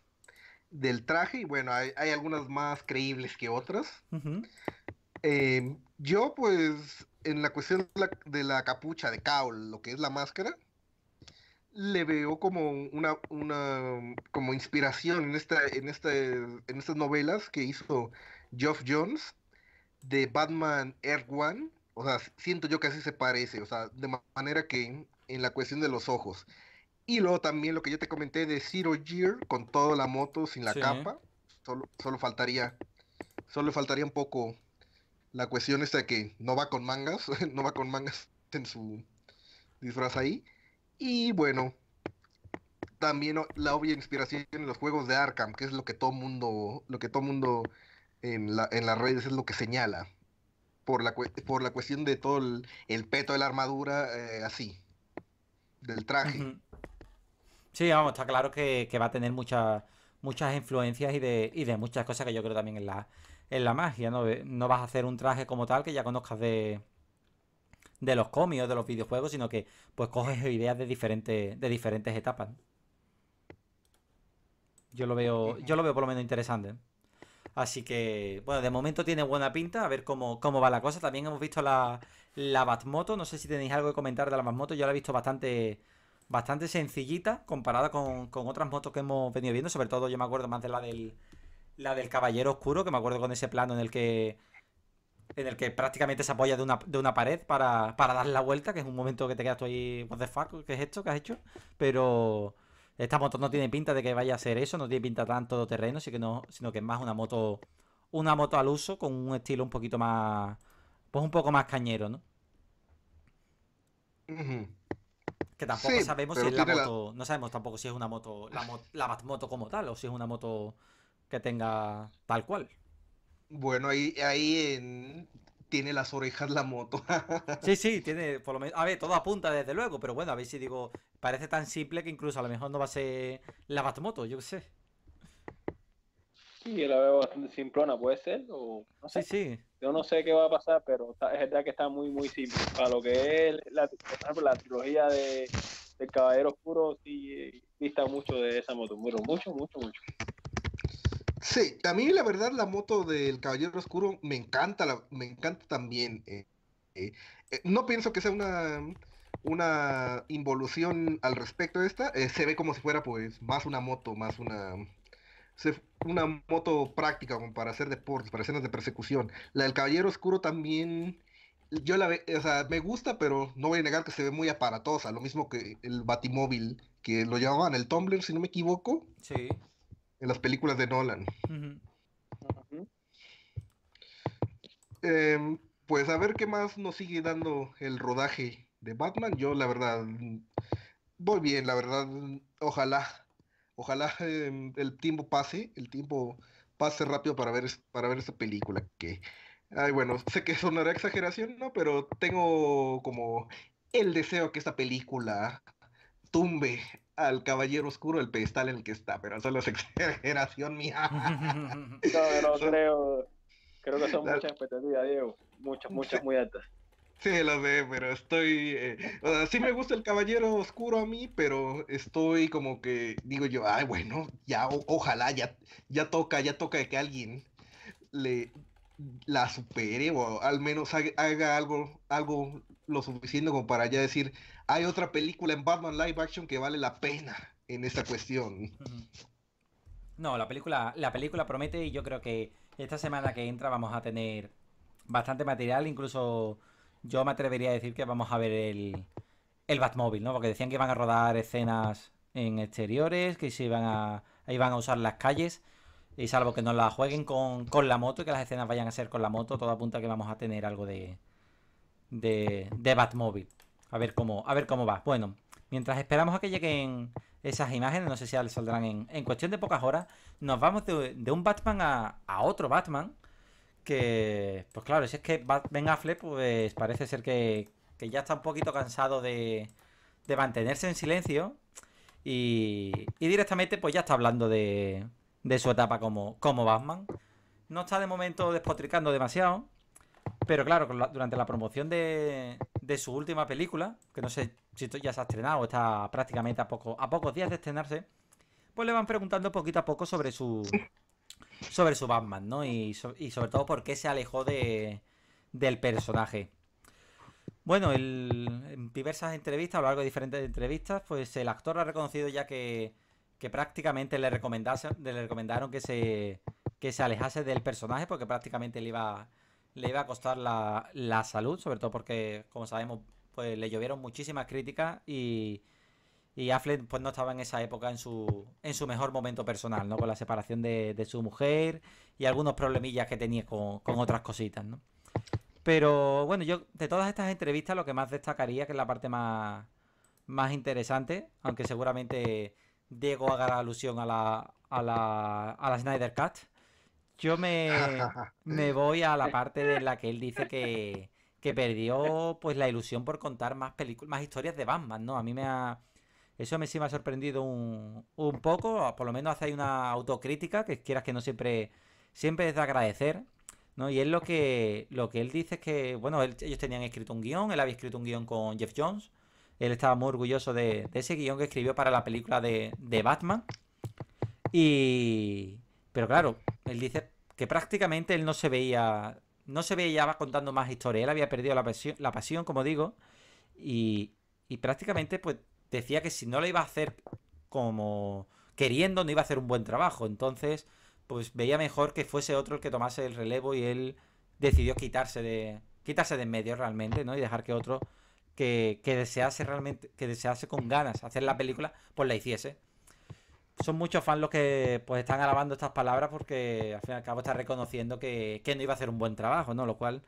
del traje. Y bueno, hay, algunas más creíbles que otras. Eh, yo, pues, en la cuestión de la, capucha de Kaol, lo que es la máscara, le veo como una, como inspiración en esta, en esta, en estas novelas que hizo Geoff Jones de Batman Air One. O sea, siento yo que así se parece, o sea, de manera que en la cuestión de los ojos. Y luego también lo que yo te comenté de Zero Year con toda la moto sin la capa. Solo, solo faltaría, solo faltaría un poco la cuestión esta de que no va con mangas, no va con mangas en su disfraz ahí. Y bueno, también la obvia inspiración en los juegos de Arkham, que es lo que todo mundo, lo que todo mundo en, la, las redes es lo que señala. Por la, por la cuestión de todo el, peto de la armadura, eh, así. Del traje. Sí, vamos, está claro que, va a tener muchas muchas influencias y de, muchas cosas que yo creo también en la, en la magia, ¿no? No vas a hacer un traje como tal que ya conozcas de, de los cómics de los videojuegos, sino que pues coges ideas de diferentes, de diferentes etapas. Yo lo veo, yo lo veo por lo menos interesante. Así que, bueno, de momento tiene buena pinta, a ver cómo, cómo va la cosa. También hemos visto la, la Batmoto, no sé si tenéis algo que comentar de la Batmoto, yo la he visto bastante, bastante sencillita comparada con, con otras motos que hemos venido viendo, sobre todo yo me acuerdo más de la del, la del Caballero Oscuro, que me acuerdo con ese plano en el que en el que prácticamente se apoya de una, de una pared para, para dar la vuelta, que es un momento que te quedas tú ahí, what the fuck, ¿qué es esto que has hecho? Pero esta moto no tiene pinta de que vaya a ser eso, no tiene pinta tan todoterreno, sí que no, sino que es más una moto una moto al uso con un estilo un poquito más pues un poco más cañero, ¿no? Que tampoco sabemos si es la moto, no sabemos tampoco si es una moto la, moto como tal o si es una moto que tenga tal cual. Bueno, ahí, ahí tiene las orejas la moto. sí, sí, tiene, por lo menos. A ver, todo apunta desde luego, pero bueno, a ver si digo. Parece tan simple que incluso a lo mejor no va a ser la Batmoto, yo qué sé. Sí, la veo bastante simplona, puede ser. O, no sé. Sí, Yo no sé qué va a pasar, pero es verdad que está muy, muy simple. Para lo que es la, trilogía de, del Caballero Oscuro, sí eh, dista mucho de esa moto. Bueno, mucho, mucho, mucho. Sí, a mí la verdad la moto del Caballero Oscuro me encanta, me encanta también. Eh, eh, eh, no pienso que sea una, una involución al respecto de esta. se ve como si fuera pues más una moto, más una, una moto práctica como para hacer deportes, para escenas de persecución. La del Caballero Oscuro también, yo la ve, o sea, me gusta, pero no voy a negar que se ve muy aparatosa, lo mismo que el Batimóvil, que lo llamaban el Tumblr, si no me equivoco. Sí en las películas de Nolan. Em, pues a ver qué más nos sigue dando el rodaje de Batman. Yo la verdad voy bien, la verdad. Ojalá, ojalá em, el tiempo pase, el tiempo pase rápido para ver para ver esta película que Ay, bueno, sé que sonará exageración, ¿no? Pero tengo como el deseo que esta película tumbe al caballero oscuro el pedestal en el que está, pero eso es exageración mía. no, no creo. Creo que son muchas expectativas, Diego. Muchas, muchas, muy altas. Sí, lo sé, pero estoy... Eh, o sea, sí me gusta el Caballero Oscuro a mí, pero estoy como que digo yo, ay, bueno, ya, ojalá, ya, ya toca, ya toca que alguien le la supere o al menos haga, haga algo, algo lo suficiente como para ya decir, hay otra película en Batman Live Action que vale la pena en esta cuestión. No, la película, la película promete y yo creo que esta semana que entra vamos a tener bastante material, incluso yo me atrevería a decir que vamos a ver el, el Batmóvil, ¿no? Porque decían que iban a rodar escenas en exteriores, que se iban a, iban a usar las calles. Y salvo que no la jueguen con, la moto y que las escenas vayan a ser con la moto, todo apunta que vamos a tener algo de, de, de Batmóvil. A ver cómo, a ver cómo va. Bueno, mientras esperamos a que lleguen esas imágenes, no sé si saldrán en, cuestión de pocas horas, nos vamos de, un Batman a, otro Batman. Que, pues claro, si es que Batman Affleck, pues parece ser que, ya está un poquito cansado de, mantenerse en silencio. Y, directamente, pues ya está hablando de, su etapa como, como Batman. No está de momento despotricando demasiado. Pero claro, durante la promoción de, su última película, que no sé si ya se ha estrenado, o está prácticamente a, poco, a pocos días de estrenarse, pues le van preguntando poquito a poco sobre su sobre su Batman, ¿no? Y, sobre todo por qué se alejó del personaje. Bueno, en diversas entrevistas, a lo largo de diferentes entrevistas, pues el actor ha reconocido ya que, que prácticamente le, le recomendaron que se, que se alejase del personaje porque prácticamente le iba le iba a costar la, la salud, sobre todo porque, como sabemos, pues le llovieron muchísimas críticas y, y Affleck pues no estaba en esa época en su, en su mejor momento personal, ¿no? Con la separación de, su mujer y algunos problemillas que tenía con, con, otras cositas, ¿no? Pero bueno, yo de todas estas entrevistas lo que más destacaría, que es la parte más, más interesante, aunque seguramente Diego haga alusión a la, a la, a la Snyder Cut, yo me, me voy a la parte de la que él dice que, que perdió pues la ilusión por contar más películas, más historias de Batman, ¿no? A mí me ha... Eso me sí me ha sorprendido un, un poco, por lo menos hace ahí una autocrítica, que quieras que no siempre, siempre es de agradecer, ¿no? Y es lo que, lo que él dice es que, bueno, ellos tenían escrito un guión, él había escrito un guión con Jeff Jones, él estaba muy orgulloso de, ese guión que escribió para la película de, de Batman, y, pero claro, él dice que prácticamente él no se veía, no se veía contando más historias. Él había perdido la pasión, la pasión como digo, y, prácticamente pues decía que si no lo iba a hacer como queriendo, no iba a hacer un buen trabajo. Entonces, pues veía mejor que fuese otro el que tomase el relevo y él decidió quitarse de quitarse de en medio realmente, ¿no? Y dejar que otro que, que, desease realmente, que desease con ganas hacer la película, pues la hiciese son muchos fans los que pues están alabando estas palabras porque al fin y al cabo está reconociendo que, que no iba a hacer un buen trabajo, ¿no? Lo cual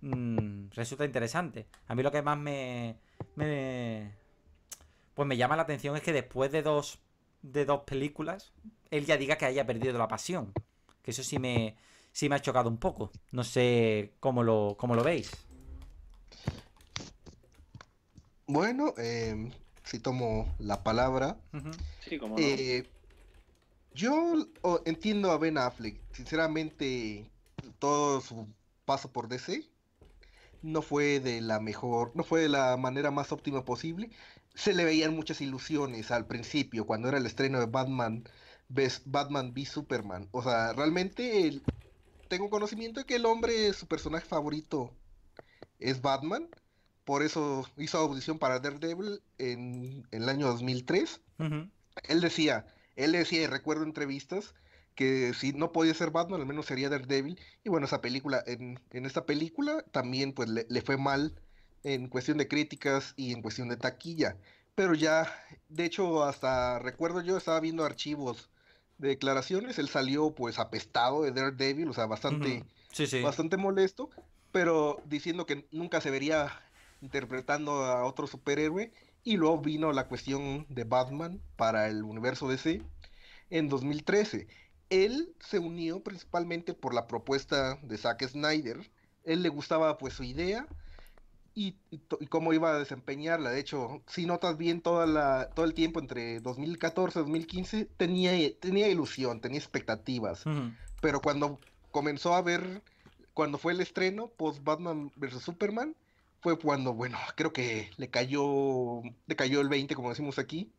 mm, resulta interesante. A mí lo que más me, Pues me llama la atención es que después de dos. de dos películas, él ya diga que haya perdido la pasión. Que eso sí me. sí me ha chocado un poco. No sé cómo lo, cómo lo veis. Bueno, eh, si tomo la palabra. Eh, yo entiendo a Ben Affleck. Sinceramente, todo su paso por DC no fue de la mejor, no fue de la manera más óptima posible. Se le veían muchas ilusiones al principio, cuando era el estreno de Batman, Batman v Superman. O sea, realmente tengo conocimiento de que el hombre, su personaje favorito es Batman. Por eso hizo audición para Daredevil en, en el año 2003. Él decía, él decía, y recuerdo entrevistas, que si no podía ser Batman, al menos sería Daredevil. Y bueno, esa película, en, en esta película también pues le, fue mal en cuestión de críticas y en cuestión de taquilla. Pero ya, de hecho, hasta recuerdo yo estaba viendo archivos de declaraciones, él salió pues apestado de Daredevil, o sea, bastante, bastante molesto, pero diciendo que nunca se vería interpretando a otro superhéroe. Y luego vino la cuestión de Batman para el universo DC en 2013. Él se unió principalmente por la propuesta de Zack Snyder. Él le gustaba pues su idea y, cómo iba a desempeñarla. De hecho, si notas bien toda la, todo el tiempo entre 2014 y 2015, tenía, tenía ilusión, tenía expectativas. Pero cuando comenzó a ver, cuando fue el estreno post Batman vs. Superman, fue cuando, bueno, creo que le cayó, le cayó el 20, como decimos aquí,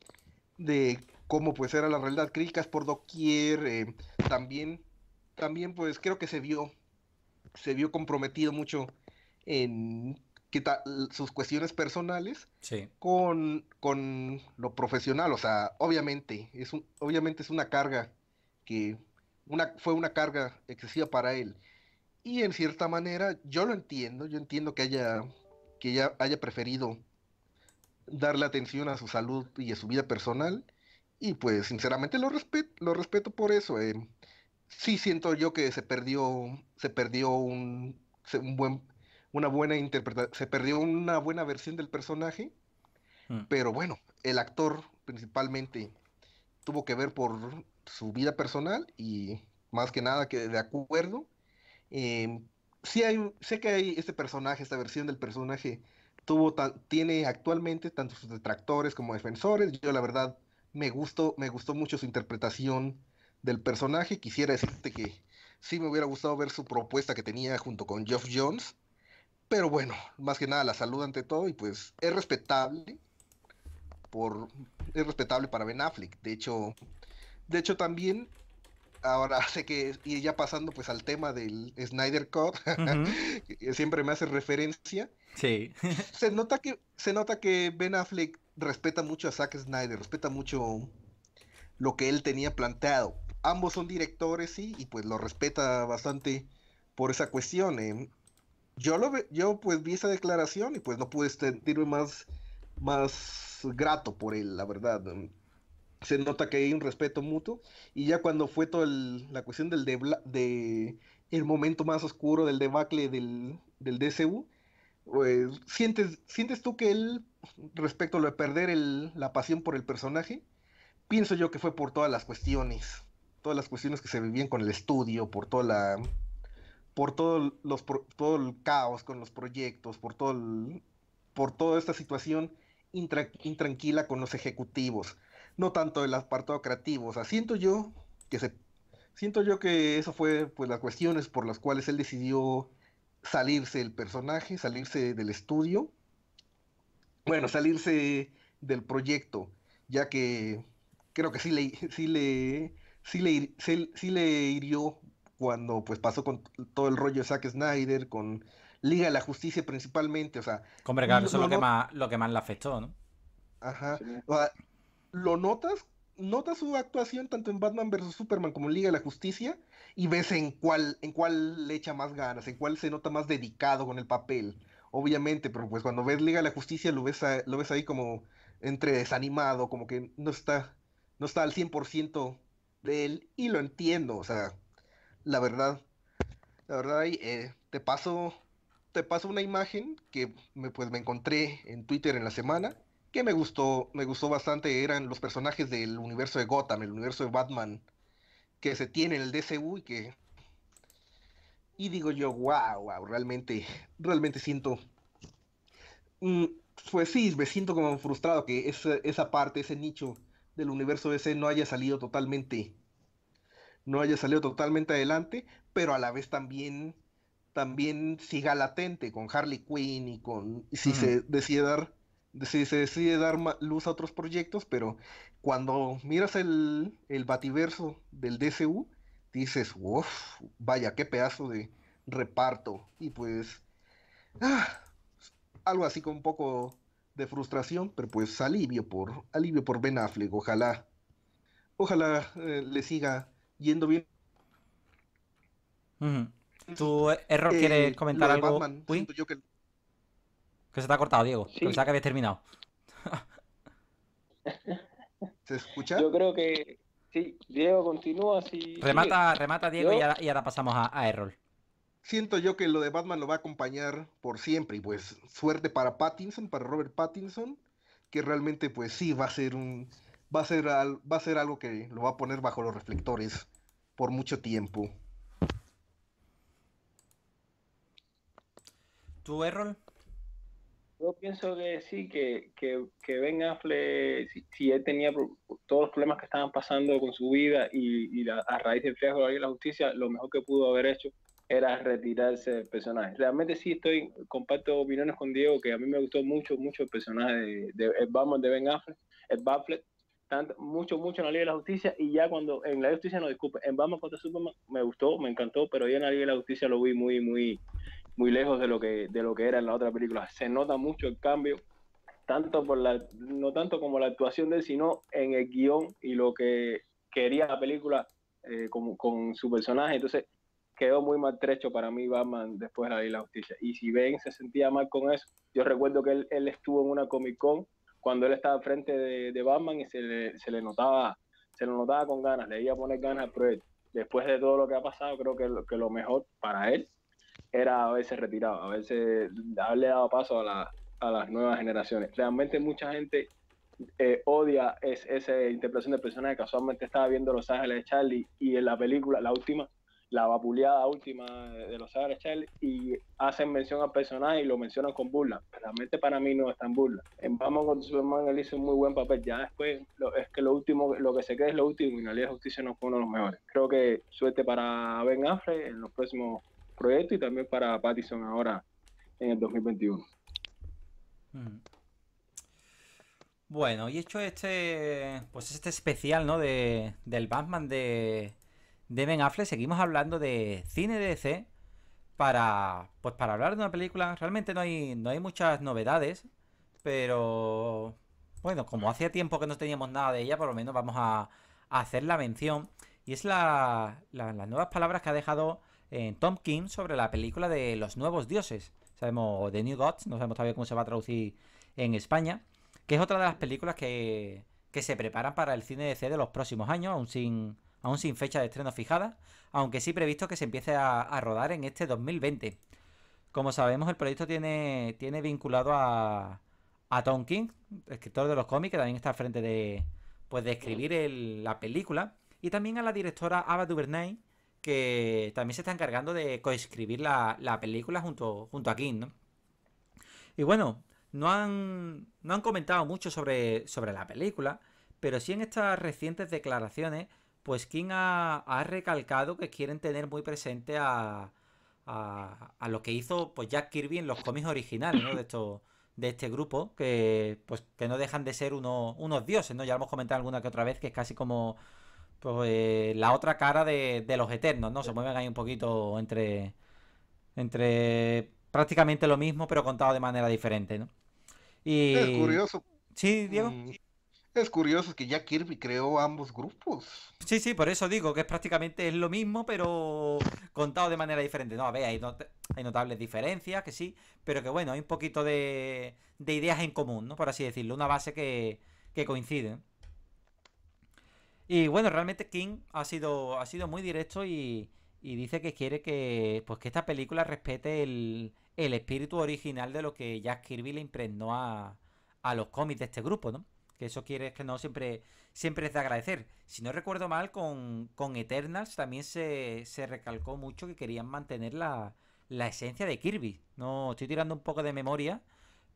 de cómo pues era la realidad, críticas por doquier, eh, también, también pues creo que se vio, se vio comprometido mucho en sus cuestiones personales con, lo profesional, o sea, obviamente es, obviamente es una carga que una, fue una carga excesiva para él. Y en cierta manera, yo lo entiendo, yo entiendo que haya que ella haya preferido darle atención a su salud y a su vida personal. Y pues sinceramente lo, respeto, lo respeto por eso. Eh. Sí siento yo que se perdió, se perdió un, una buena se perdió una buena versión del personaje. Hmm. Pero bueno, el actor principalmente tuvo que ver por su vida personal y más que nada que de acuerdo. Eh, sí hay, sé que hay este personaje, esta versión del personaje, tuvo tiene actualmente tanto sus detractores como defensores. Yo la verdad me gustó, me gustó mucho su interpretación del personaje. Quisiera decirte que sí me hubiera gustado ver su propuesta que tenía junto con Geoff Jones. Pero bueno, más que nada la salud ante todo y pues es respetable por es respetable para Ben Affleck. De hecho, de hecho también ahora hace que, y ya pasando pues al tema del Snyder Cut, siempre me hace referencia. Sí. se, nota que, se nota que Ben Affleck respeta mucho a Zack Snyder, respeta mucho lo que él tenía planteado. Ambos son directores, sí, y pues lo respeta bastante por esa cuestión. ¿eh? Yo, lo yo pues vi esa declaración y pues no pude sentirme más, más grato por él, la verdad se nota que hay un respeto mutuo. Y ya cuando fue toda la cuestión del de, el momento más oscuro del debacle del, del DCU, pues, ¿sientes, ¿sientes tú que él, respecto a lo de perder la pasión por el personaje, pienso yo que fue por todas las cuestiones, todas las cuestiones que se vivían con el estudio, por toda la por todo los todo el caos con los proyectos, por todo por toda esta situación intranquila con los ejecutivos no tanto el apartado creativo. O sea, siento yo que se siento yo que eso fue pues las cuestiones por las cuales él decidió salirse del personaje, salirse del estudio. Bueno, salirse del proyecto, ya que creo que sí le sí le sí le, le hirió cuando pues pasó con todo el rollo de Zack Snyder con Liga de la Justicia principalmente, o sea, Con eso es lo que más lo que más le afectó, ¿no? Ajá lo notas, notas su actuación tanto en Batman vs. Superman como en Liga de la Justicia y ves en cuál, en cuál le echa más ganas, en cuál se nota más dedicado con el papel, obviamente, pero pues cuando ves Liga de la Justicia lo ves, lo ves ahí como entre desanimado, como que no está, no está al 100% de él y lo entiendo, o sea, la verdad, la verdad, eh, te paso... Te paso una imagen que me, pues, me encontré en Twitter en la semana que me gustó, me gustó bastante, eran los personajes del universo de Gotham, el universo de Batman, que se tiene en el DCU y que... Y digo yo, wow, wow, realmente, realmente siento... Mm, pues sí, me siento como frustrado que esa, esa parte, ese nicho del universo ese no haya salido totalmente no haya salido totalmente adelante, pero a la vez también, también siga latente con Harley Quinn y con si se decide dar si se decide dar luz a otros proyectos, pero cuando miras el, bativerso del DCU, dices, uff, vaya, qué pedazo de reparto. Y pues, ah, algo así con un poco de frustración, pero pues alivio por, alivio por Ben Affleck, ojalá, ojalá eh, le siga yendo bien. ¿Tu error quiere eh, comentar algo? Que se te ha cortado, Diego. Pensaba que habías terminado. ¿Se escucha? Yo creo que. Sí, Diego continúa Remata, remata Diego y ahora, pasamos a, Errol siento yo que lo de Batman lo va a acompañar por siempre. Y pues suerte para Pattinson, para Robert Pattinson, que realmente pues sí va a ser un va a ser va a ser algo que lo va a poner bajo los reflectores por mucho tiempo. ¿Tu Errol? Yo pienso que sí, que, que, que Ben Affleck, si, él tenía todos los problemas que estaban pasando con su vida y, a raíz del fiasco de la, la justicia, lo mejor que pudo haber hecho era retirarse del personaje. Realmente sí estoy, comparto opiniones con Diego, que a mí me gustó mucho, mucho el personaje de, de de Ben Affleck, el baffle tanto, mucho, mucho en la Liga de la Justicia, y ya cuando, en la Justicia, no, disculpe, en Batman contra Superman me gustó, me encantó, pero ya en la Liga de la Justicia lo vi muy, muy, muy lejos de lo que de lo que era en la otra película. Se nota mucho el cambio, tanto por la no tanto como la actuación de él, sino en el guión y lo que quería la película eh, con, su personaje. Entonces quedó muy maltrecho para mí Batman después de la ley la justicia. Y si Ben se sentía mal con eso, yo recuerdo que él, estuvo en una Comic Con cuando él estaba frente de, Batman y se le, se le notaba se lo notaba con ganas, le iba a poner ganas al Después de todo lo que ha pasado, creo que, que lo mejor para él era a veces retirado, a veces haberle dado paso a, la, las nuevas generaciones. Realmente mucha gente eh, odia es, esa interpretación de personaje. Casualmente estaba viendo Los Ángeles de Charlie y en la película, la última, la vapuleada última de Los Ángeles de Charlie, y hacen mención al personaje y lo mencionan con burla. Realmente para mí no está en burla. En Vamos con Superman él hizo un muy buen papel. Ya después lo, es que lo último, lo que se queda es lo último y la realidad Justicia no fue uno de los mejores. Creo que suerte para Ben Affleck en los próximos proyecto y también para Pattison ahora en el 2021. Mm. Bueno, y hecho este, pues este especial, ¿no? De, del Batman de, de Ben Affleck, seguimos hablando de cine DC para, pues para hablar de una película. Realmente no hay, no hay muchas novedades, pero bueno, como hacía tiempo que no teníamos nada de ella, por lo menos vamos a, hacer la mención. Y es la, las nuevas palabras que ha dejado en Tom King sobre la película de Los Nuevos Dioses, sabemos, The New Gods, no sabemos todavía cómo se va a traducir en España, que es otra de las películas que, que se preparan para el cine de C de los próximos años, aún sin, aún sin fecha de estreno fijada, aunque sí previsto que se empiece a, rodar en este 2020. Como sabemos, el proyecto tiene, tiene vinculado a, a Tom King, escritor de los cómics, que también está al frente de, pues, de escribir la película, y también a la directora Ava DuVernay, que también se está encargando de coescribir la, película junto, junto a King, ¿no? Y bueno, no han, no han comentado mucho sobre, sobre la película, pero sí en estas recientes declaraciones, pues King ha, recalcado que quieren tener muy presente a, a, lo que hizo pues Jack Kirby en los cómics originales, ¿no? De estos de este grupo que pues que no dejan de ser unos dioses, ¿no? Ya lo hemos comentado alguna que otra vez que es casi como pues, eh, la otra cara de, los eternos, ¿no? Se mueven ahí un poquito entre. Entre prácticamente lo mismo, pero contado de manera diferente, ¿no? Y... Es curioso. Sí, Diego. Mm. es curioso que ya Kirby creó ambos grupos. Sí, sí, por eso digo que es prácticamente es lo mismo, pero contado de manera diferente. No, a ver, hay, notables diferencias, que sí, pero que bueno, hay un poquito de, ideas en común, ¿no? Por así decirlo, una base que, que coincide. Y bueno, realmente King ha sido, ha sido muy directo y, dice que quiere que, pues, esta película respete el, espíritu original de lo que Jack Kirby le impregnó a, los cómics de este grupo, ¿no? Que eso quiere que no siempre, siempre es de agradecer. Si no recuerdo mal, con, con Eternals también se, se, recalcó mucho que querían mantener la, esencia de Kirby. No, estoy tirando un poco de memoria,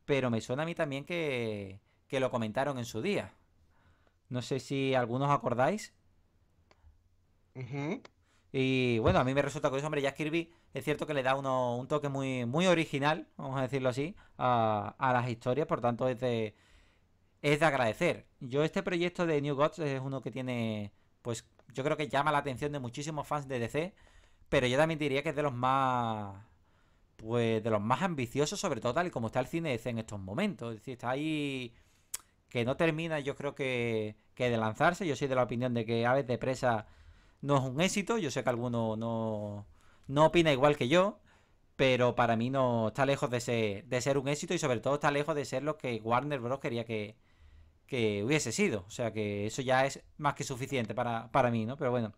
pero me suena a mí también que lo comentaron en su día. No sé si algunos acordáis. Y bueno, a mí me resulta que curioso, hombre, Jack Kirby es cierto que le da un toque muy, muy original, vamos a decirlo así, a, las historias, por tanto es de, es de agradecer. Yo este proyecto de New Gods es uno que tiene, pues yo creo que llama la atención de muchísimos fans de DC, pero yo también diría que es de los más, pues de los más ambiciosos, sobre todo tal y como está el cine DC en estos momentos. Es decir, está ahí que no termina, yo creo que, de lanzarse. Yo soy de la opinión de que Aves de Presa no es un éxito. Yo sé que alguno no, opina igual que yo, pero para mí no está lejos de ser, de ser un éxito y sobre todo está lejos de ser lo que Warner Bros. quería que, hubiese sido. O sea que eso ya es más que suficiente para, para mí, ¿no? Pero bueno,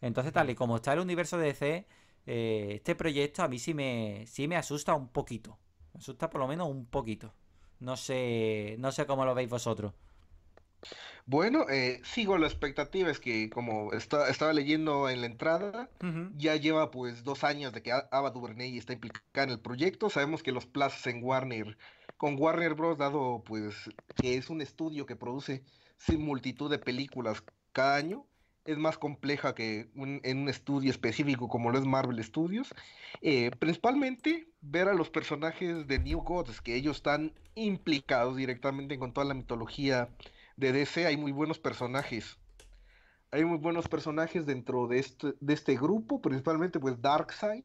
entonces tal y como está el universo de DC, eh, este proyecto a mí sí me, sí me asusta un poquito. Me asusta por lo menos un poquito. No sé, no sé cómo lo veis vosotros. Bueno, eh, sigo la expectativa, es que como estaba leyendo en la entrada, ya lleva pues dos años de que Ava Duvernay está implicada en el proyecto, sabemos que los plazos en Warner, con Warner Bros, dado pues que es un estudio que produce sin multitud de películas cada año, es más compleja que en un estudio específico como lo es Marvel Studios. Eh, principalmente ver a los personajes de New Gods, que ellos están implicados directamente con toda la mitología de DC. Hay muy buenos personajes. Hay muy buenos personajes dentro de este, de este grupo, principalmente pues Darkseid.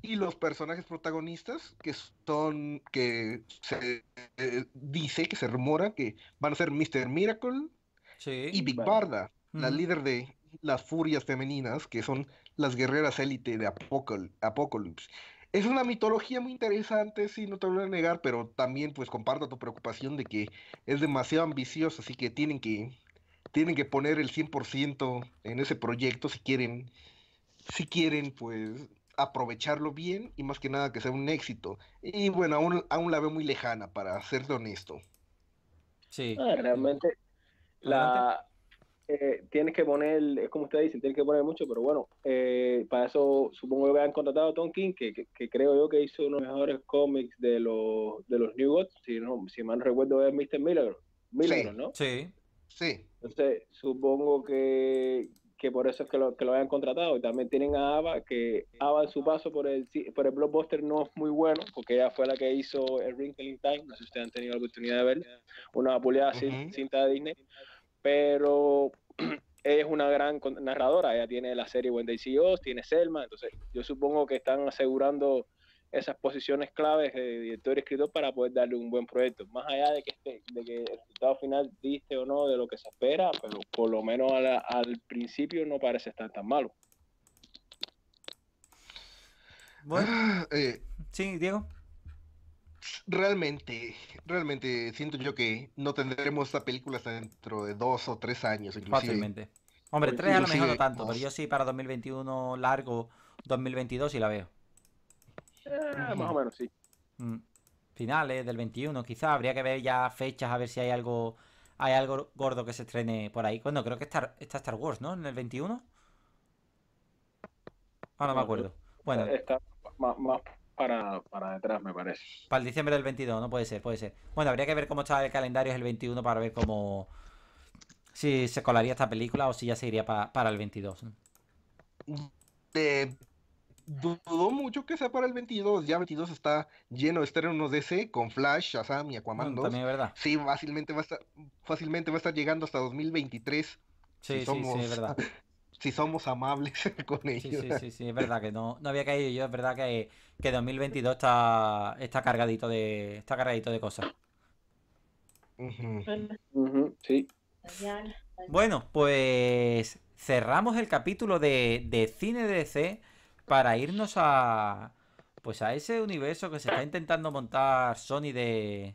Y los personajes protagonistas, que son, que se eh, dice, que se rumora que van a ser Mr. Miracle, y Big Barda la líder de las furias femeninas, que son las guerreras élite de Apocal Apocalypse. Es una mitología muy interesante, sí, no te lo voy a negar, pero también pues comparto tu preocupación de que es demasiado ambicioso, así que tienen que, tienen que poner el 100% en ese proyecto si quieren, si quieren pues aprovecharlo bien y más que nada que sea un éxito. Y bueno, aún, aún la veo muy lejana, para serte honesto. Sí. Ah, realmente, la, eh, tienes que poner, es como ustedes dicen, tienes que poner mucho, pero bueno, eh, para eso supongo que han contratado a Tom King, que, creo yo que hizo uno de los mejores cómics de los, de los New Gods, si, no, si mal no recuerdo es Mr. Milagro, ¿no? Sí, sí. Entonces, supongo que, por eso es que lo, que lo hayan contratado. Y también tienen a Ava, que Ava en su paso por el, por el blockbuster no es muy bueno, porque ella fue la que hizo el Wrinkling Time, no sé si ustedes han tenido la oportunidad de ver una puliada cinta de Disney pero es una gran narradora, ella tiene la serie Wendy Cios, tiene Selma, entonces yo supongo que están asegurando esas posiciones claves de director y escritor para poder darle un buen proyecto, más allá de que, este, de que el resultado final diste o no de lo que se espera, pero por lo menos al principio no parece estar tan malo. Bueno, ah, eh. sí, Diego. Realmente, realmente siento yo que no tendremos esta película hasta dentro de dos o tres años, Fácilmente. Hombre, tres a lo mejor no tanto, pero yo sí para 2021 largo, 2022 y la veo. Eh, más o menos, sí. Mm. Finales del 21, quizá habría que ver ya fechas, a ver si hay algo hay algo gordo que se estrene por ahí. Bueno, creo que está, Star Wars, ¿no? En el 21. Ah, no me mm. acuerdo. Bueno. Está más para, para detrás, me parece. Para el diciembre del 22, no puede ser, puede ser. Bueno, habría que ver cómo está el calendario el 21 para ver cómo. Si se colaría esta película o si ya se iría para, el 22. ¿no? dudo mucho que sea para el 22. Ya el 22 está lleno de estrenos DC con Flash, Shazam y Aquaman 2. Mm, sí, fácilmente va a estar, fácilmente va a estar llegando hasta 2023. Sí, sí, sí, es verdad. si somos amables con ellos. Sí, sí, sí, es verdad que no, había caído yo, es verdad que, 2022 está, cargadito de está cargadito de cosas. sí. Bueno, pues cerramos el capítulo de, cine DC para irnos a pues a ese universo que se está intentando montar Sony de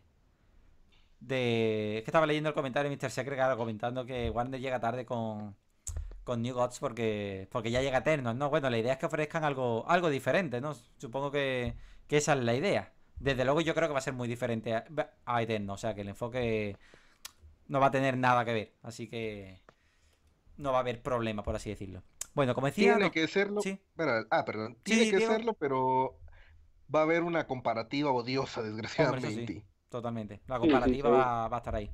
de es que estaba leyendo el comentario de Mr. Secret comentando que Warner llega tarde con con New Gods porque, porque ya llega Eternos, ¿no? Bueno, la idea es que ofrezcan algo, algo diferente, ¿no? Supongo que, esa es la idea. Desde luego yo creo que va a ser muy diferente a, o sea que el enfoque no va a tener nada que ver, así que no va a haber problema, por así decirlo. Bueno, como decía... Tiene que serlo... Ah, tiene que serlo, pero va a haber una comparativa odiosa, desgraciadamente. totalmente. La comparativa va a estar ahí.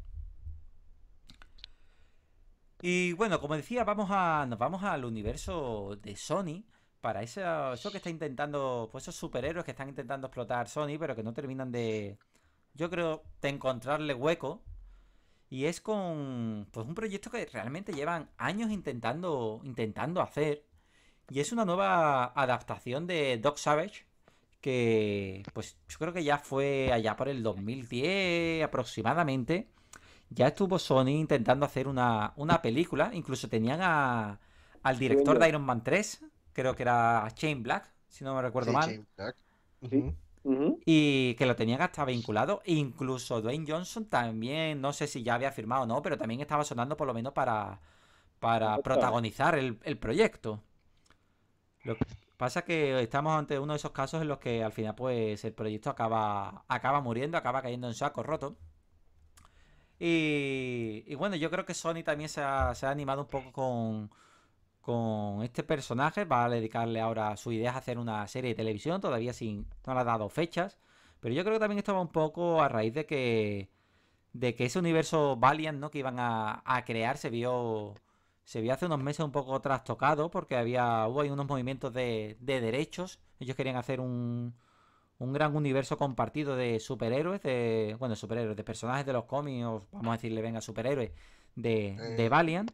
Y bueno, como decía, vamos a, nos vamos al universo de Sony para eso, eso que está intentando, pues esos superhéroes que están intentando explotar Sony, pero que no terminan de, yo creo, de encontrarle hueco. Y es con, pues un proyecto que realmente llevan años intentando, intentando hacer. Y es una nueva adaptación de Doc Savage, que pues yo creo que ya fue allá por el 2010 aproximadamente. Ya estuvo Sony intentando hacer una, una película, incluso tenían al director de Iron Man 3, creo que era Shane Black, si no me recuerdo mal. Y que lo tenían hasta vinculado. Incluso Dwayne Johnson también, no sé si ya había firmado o no, pero también estaba sonando por lo menos para, para protagonizar el, proyecto. Lo que pasa que estamos ante uno de esos casos en los que al final pues el proyecto acaba, acaba muriendo, acaba cayendo en saco roto. Y, bueno, yo creo que Sony también se ha, animado un poco con, con, este personaje. Va a dedicarle ahora su idea a hacer una serie de televisión, todavía sin no le ha dado fechas. Pero yo creo que también estaba un poco a raíz de que, de que ese universo Valiant ¿no? que iban a, crear se vio, se vio hace unos meses un poco trastocado porque había, hubo ahí unos movimientos de derechos. Ellos querían hacer un, un gran universo compartido de superhéroes, de, bueno, superhéroes, de personajes de los cómics, vamos a decirle, venga, superhéroes eh. de, Valiant.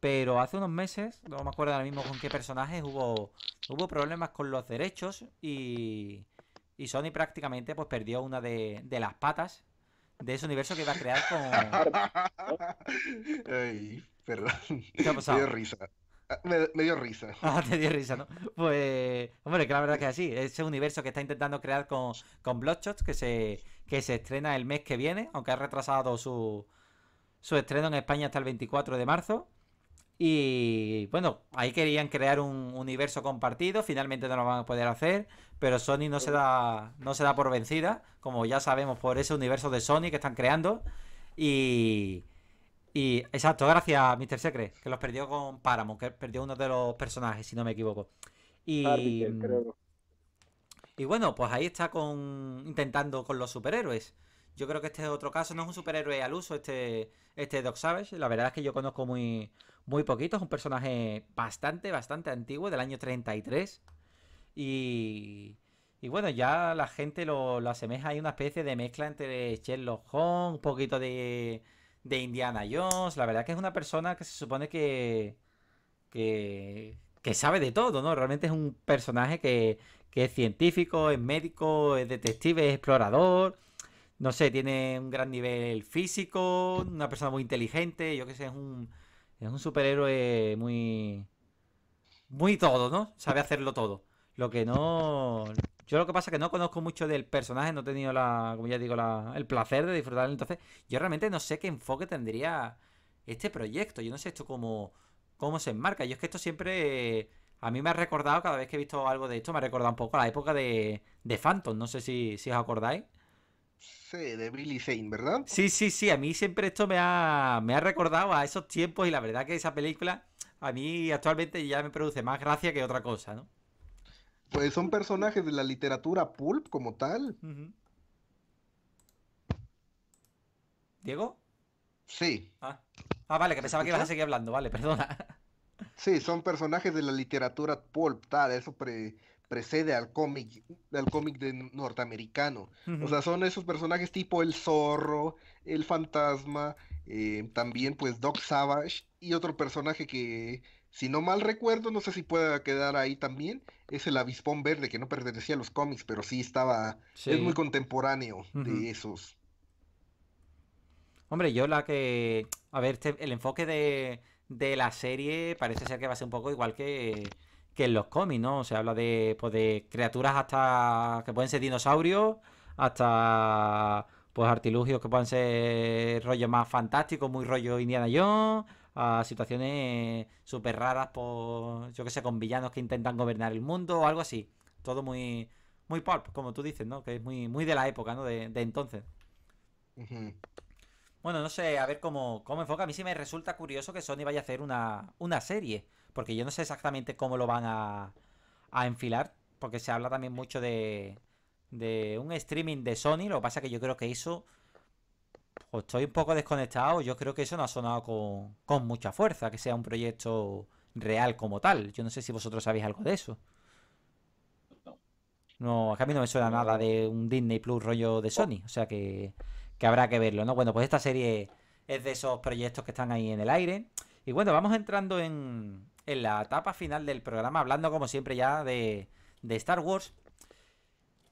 Pero hace unos meses, no me acuerdo ahora mismo con qué personajes, hubo, hubo problemas con los derechos y, y Sony prácticamente pues perdió una de, las patas de ese universo que iba a crear con... perdón. Me dio risa. Ah, me, me dio risa. Ah, te dio risa, ¿no? Pues Hombre, que la verdad es que es así. Ese universo que está intentando crear con, con Bloodshot, que se, que se estrena el mes que viene, aunque ha retrasado su, su estreno en España hasta el 24 de marzo. Y bueno, ahí querían crear un universo compartido, finalmente no lo van a poder hacer, pero Sony no se da, no se da por vencida, como ya sabemos por ese universo de Sony que están creando. Y, y exacto, gracias Mr. Secret, que los perdió con Paramount, que perdió uno de los personajes, si no me equivoco. Y, bueno, pues ahí está con intentando con los superhéroes. Yo creo que este es otro caso, no es un superhéroe al uso este, este Doc Savage. La verdad es que yo conozco muy, muy poquito, es un personaje bastante, bastante antiguo, del año 33. Y, y bueno, ya la gente lo, lo asemeja, hay una especie de mezcla entre Sherlock Holmes, un poquito de, de Indiana Jones. La verdad es que es una persona que se supone que, que, que sabe de todo, ¿no? Realmente es un personaje que, es científico, es médico, es detective, es explorador. No sé, tiene un gran nivel físico, una persona muy inteligente, yo que sé, es un, es un superhéroe muy. Muy todo, ¿no? Sabe hacerlo todo. Lo que no. Yo lo que pasa es que no conozco mucho del personaje, no he tenido la, como ya digo, el placer de disfrutarlo. Entonces, yo realmente no sé qué enfoque tendría este proyecto. Yo no sé esto como cómo se enmarca. Yo es que esto siempre a mí me ha recordado, cada vez que he visto algo de esto, me ha recordado un poco a la época de, de Phantom. No sé si, os acordáis. Sí, de Billy Zane, ¿verdad? Sí, sí, sí. A mí siempre esto me ha, me ha recordado a esos tiempos y la verdad que esa película a mí actualmente ya me produce más gracia que otra cosa, ¿no? Pues son personajes de la literatura pulp como tal. ¿Diego? Sí. Ah. Ah, vale, que pensaba que ibas a seguir hablando, vale, perdona. Sí, son personajes de la literatura pulp, tal, eso precede al cómic, al cómic de norteamericano. O sea, son esos personajes tipo el zorro, el fantasma, eh, también pues Doc Savage y otro personaje que, si no mal recuerdo, no sé si pueda quedar ahí también, es el avispón verde que no pertenecía a los cómics, pero sí estaba, es muy contemporáneo de esos Hombre, yo la que. A ver, este, el enfoque de, la serie parece ser que va a ser un poco igual que, en los cómics, ¿no? O sea, habla pues, de, criaturas hasta. que pueden ser dinosaurios, hasta. pues artilugios que pueden ser rollo más fantástico, muy rollo Indiana Jones, a situaciones súper raras, por. yo que sé, con villanos que intentan gobernar el mundo o algo así. Todo muy. muy pop, como tú dices, ¿no? Que es muy, muy de la época, ¿no? De, entonces. Bueno, no sé, a ver cómo, cómo enfoca. A mí sí me resulta curioso que Sony vaya a hacer una, una serie, porque yo no sé exactamente cómo lo van a, enfilar, porque se habla también mucho de, de un streaming de Sony. Lo que pasa es que yo creo que eso. o pues, estoy un poco desconectado. Yo creo que eso no ha sonado con, con, mucha fuerza, que sea un proyecto real como tal. Yo no sé si vosotros sabéis algo de eso. No, es a mí no me suena nada de un Disney Plus rollo de oh. Sony. O sea que que habrá que verlo, ¿no? Bueno, pues esta serie es de esos proyectos que están ahí en el aire. Y bueno, vamos entrando en, la etapa final del programa, hablando como siempre ya de, Star Wars.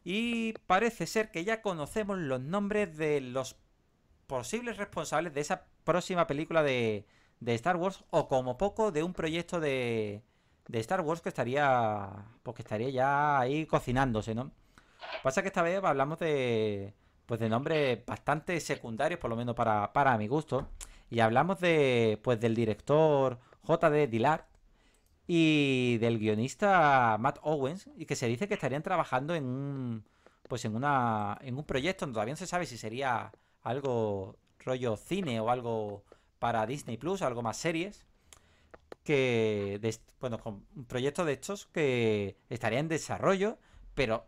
Y parece ser que ya conocemos los nombres de los posibles responsables de esa próxima película de, Star Wars, o como poco de un proyecto de, de Star Wars que estaría, pues que estaría ya ahí cocinándose, ¿no? Pasa que esta vez hablamos de, pues de nombres bastante secundarios, por lo menos para, mi gusto. Y hablamos de, pues del director J.D. Dillard y del guionista Matt Owens, y que se dice que estarían trabajando en un, pues en una, en un proyecto todavía no se sabe si sería algo rollo cine o algo para Disney Plus, algo más series. Que, bueno, con un proyecto de estos que estaría en desarrollo, pero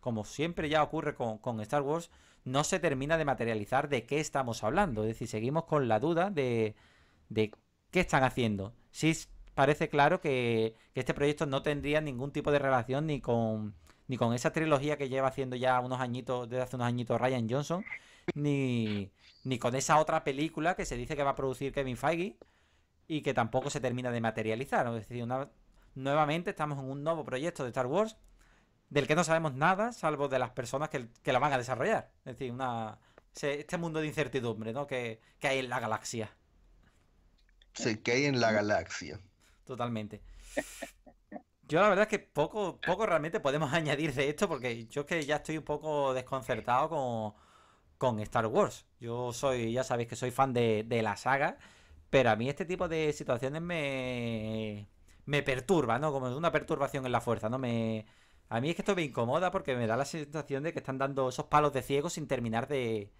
como siempre ya ocurre con Star Wars, no se termina de materializar de qué estamos hablando. Es decir, seguimos con la duda de, qué están haciendo. Sí parece claro que, este proyecto no tendría ningún tipo de relación ni con, ni con esa trilogía que lleva haciendo ya unos añitos, desde hace unos añitos Ryan Johnson, ni, con esa otra película que se dice que va a producir Kevin Feige y que tampoco se termina de materializar. Es decir, nuevamente estamos en un nuevo proyecto de Star Wars del que no sabemos nada, salvo de las personas que, la van a desarrollar. Es decir, una, este mundo de incertidumbre ¿no? que, hay en la galaxia. Sí, que hay en la galaxia. Totalmente. Yo la verdad es que poco, poco realmente podemos añadir de esto porque yo que ya estoy un poco desconcertado con, con Star Wars. Yo soy, ya sabéis que soy fan de, de, la saga, pero a mí este tipo de situaciones me, me perturba, ¿no? Como una perturbación en la fuerza, ¿no? Me, a mí es que esto me incomoda porque me da la sensación de que están dando esos palos de ciego sin terminar de.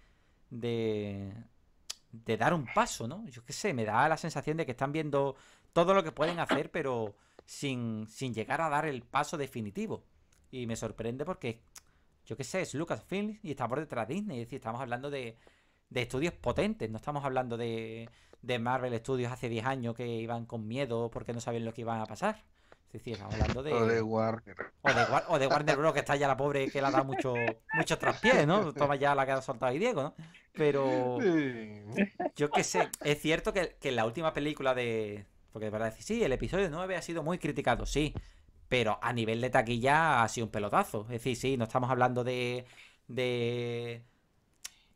dar un paso, ¿no? Yo qué sé, me da la sensación de que están viendo todo lo que pueden hacer, pero sin, llegar a dar el paso definitivo. Y me sorprende porque, yo qué sé, es Lucasfilm y está por detrás Disney. Es decir, estamos hablando de, estudios potentes, no estamos hablando de, de Marvel Studios hace 10 años que iban con miedo porque no sabían lo que iban a pasar. Sí, hablando de. O de Warner. O de, Warner Bros. que está ya la pobre que le ha dado mucho, mucho traspiés, ¿no? Toma ya la que ha soltado ahí Diego, ¿no? Pero. Yo qué sé. Es cierto que, que la última película de. Porque de verdad, sí, el episodio 9 ha sido muy criticado, sí. Pero a nivel de taquilla ha sido un pelotazo. Es decir, sí, no estamos hablando de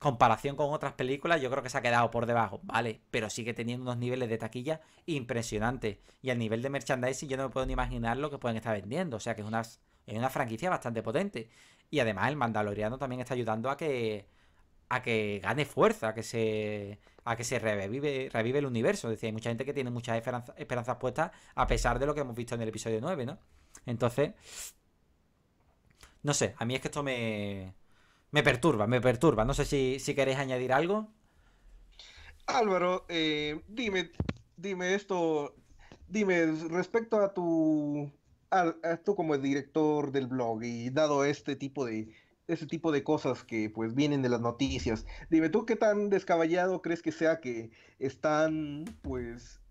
comparación con otras películas, yo creo que se ha quedado por debajo, ¿vale? Pero sigue teniendo unos niveles de taquilla impresionantes. Y al nivel de merchandising, yo no me puedo ni imaginar lo que pueden estar vendiendo. O sea que es una, es una franquicia bastante potente. Y además, el Mandaloriano también está ayudando a que. a que gane fuerza, a que se. a que se revive, revive el universo. Es decir, hay mucha gente que tiene muchas esperanzas, esperanzas puestas, a pesar de lo que hemos visto en el episodio 9, ¿no? Entonces. No sé, a mí es que esto me me perturba, me perturba. No sé si, si queréis añadir algo. Álvaro, eh, dime, dime esto, dime respecto a tu, a, tú como director del blog y dado este tipo de, ese tipo de cosas que pues vienen de las noticias. Dime, ¿tú qué tan descaballado crees que sea que están pues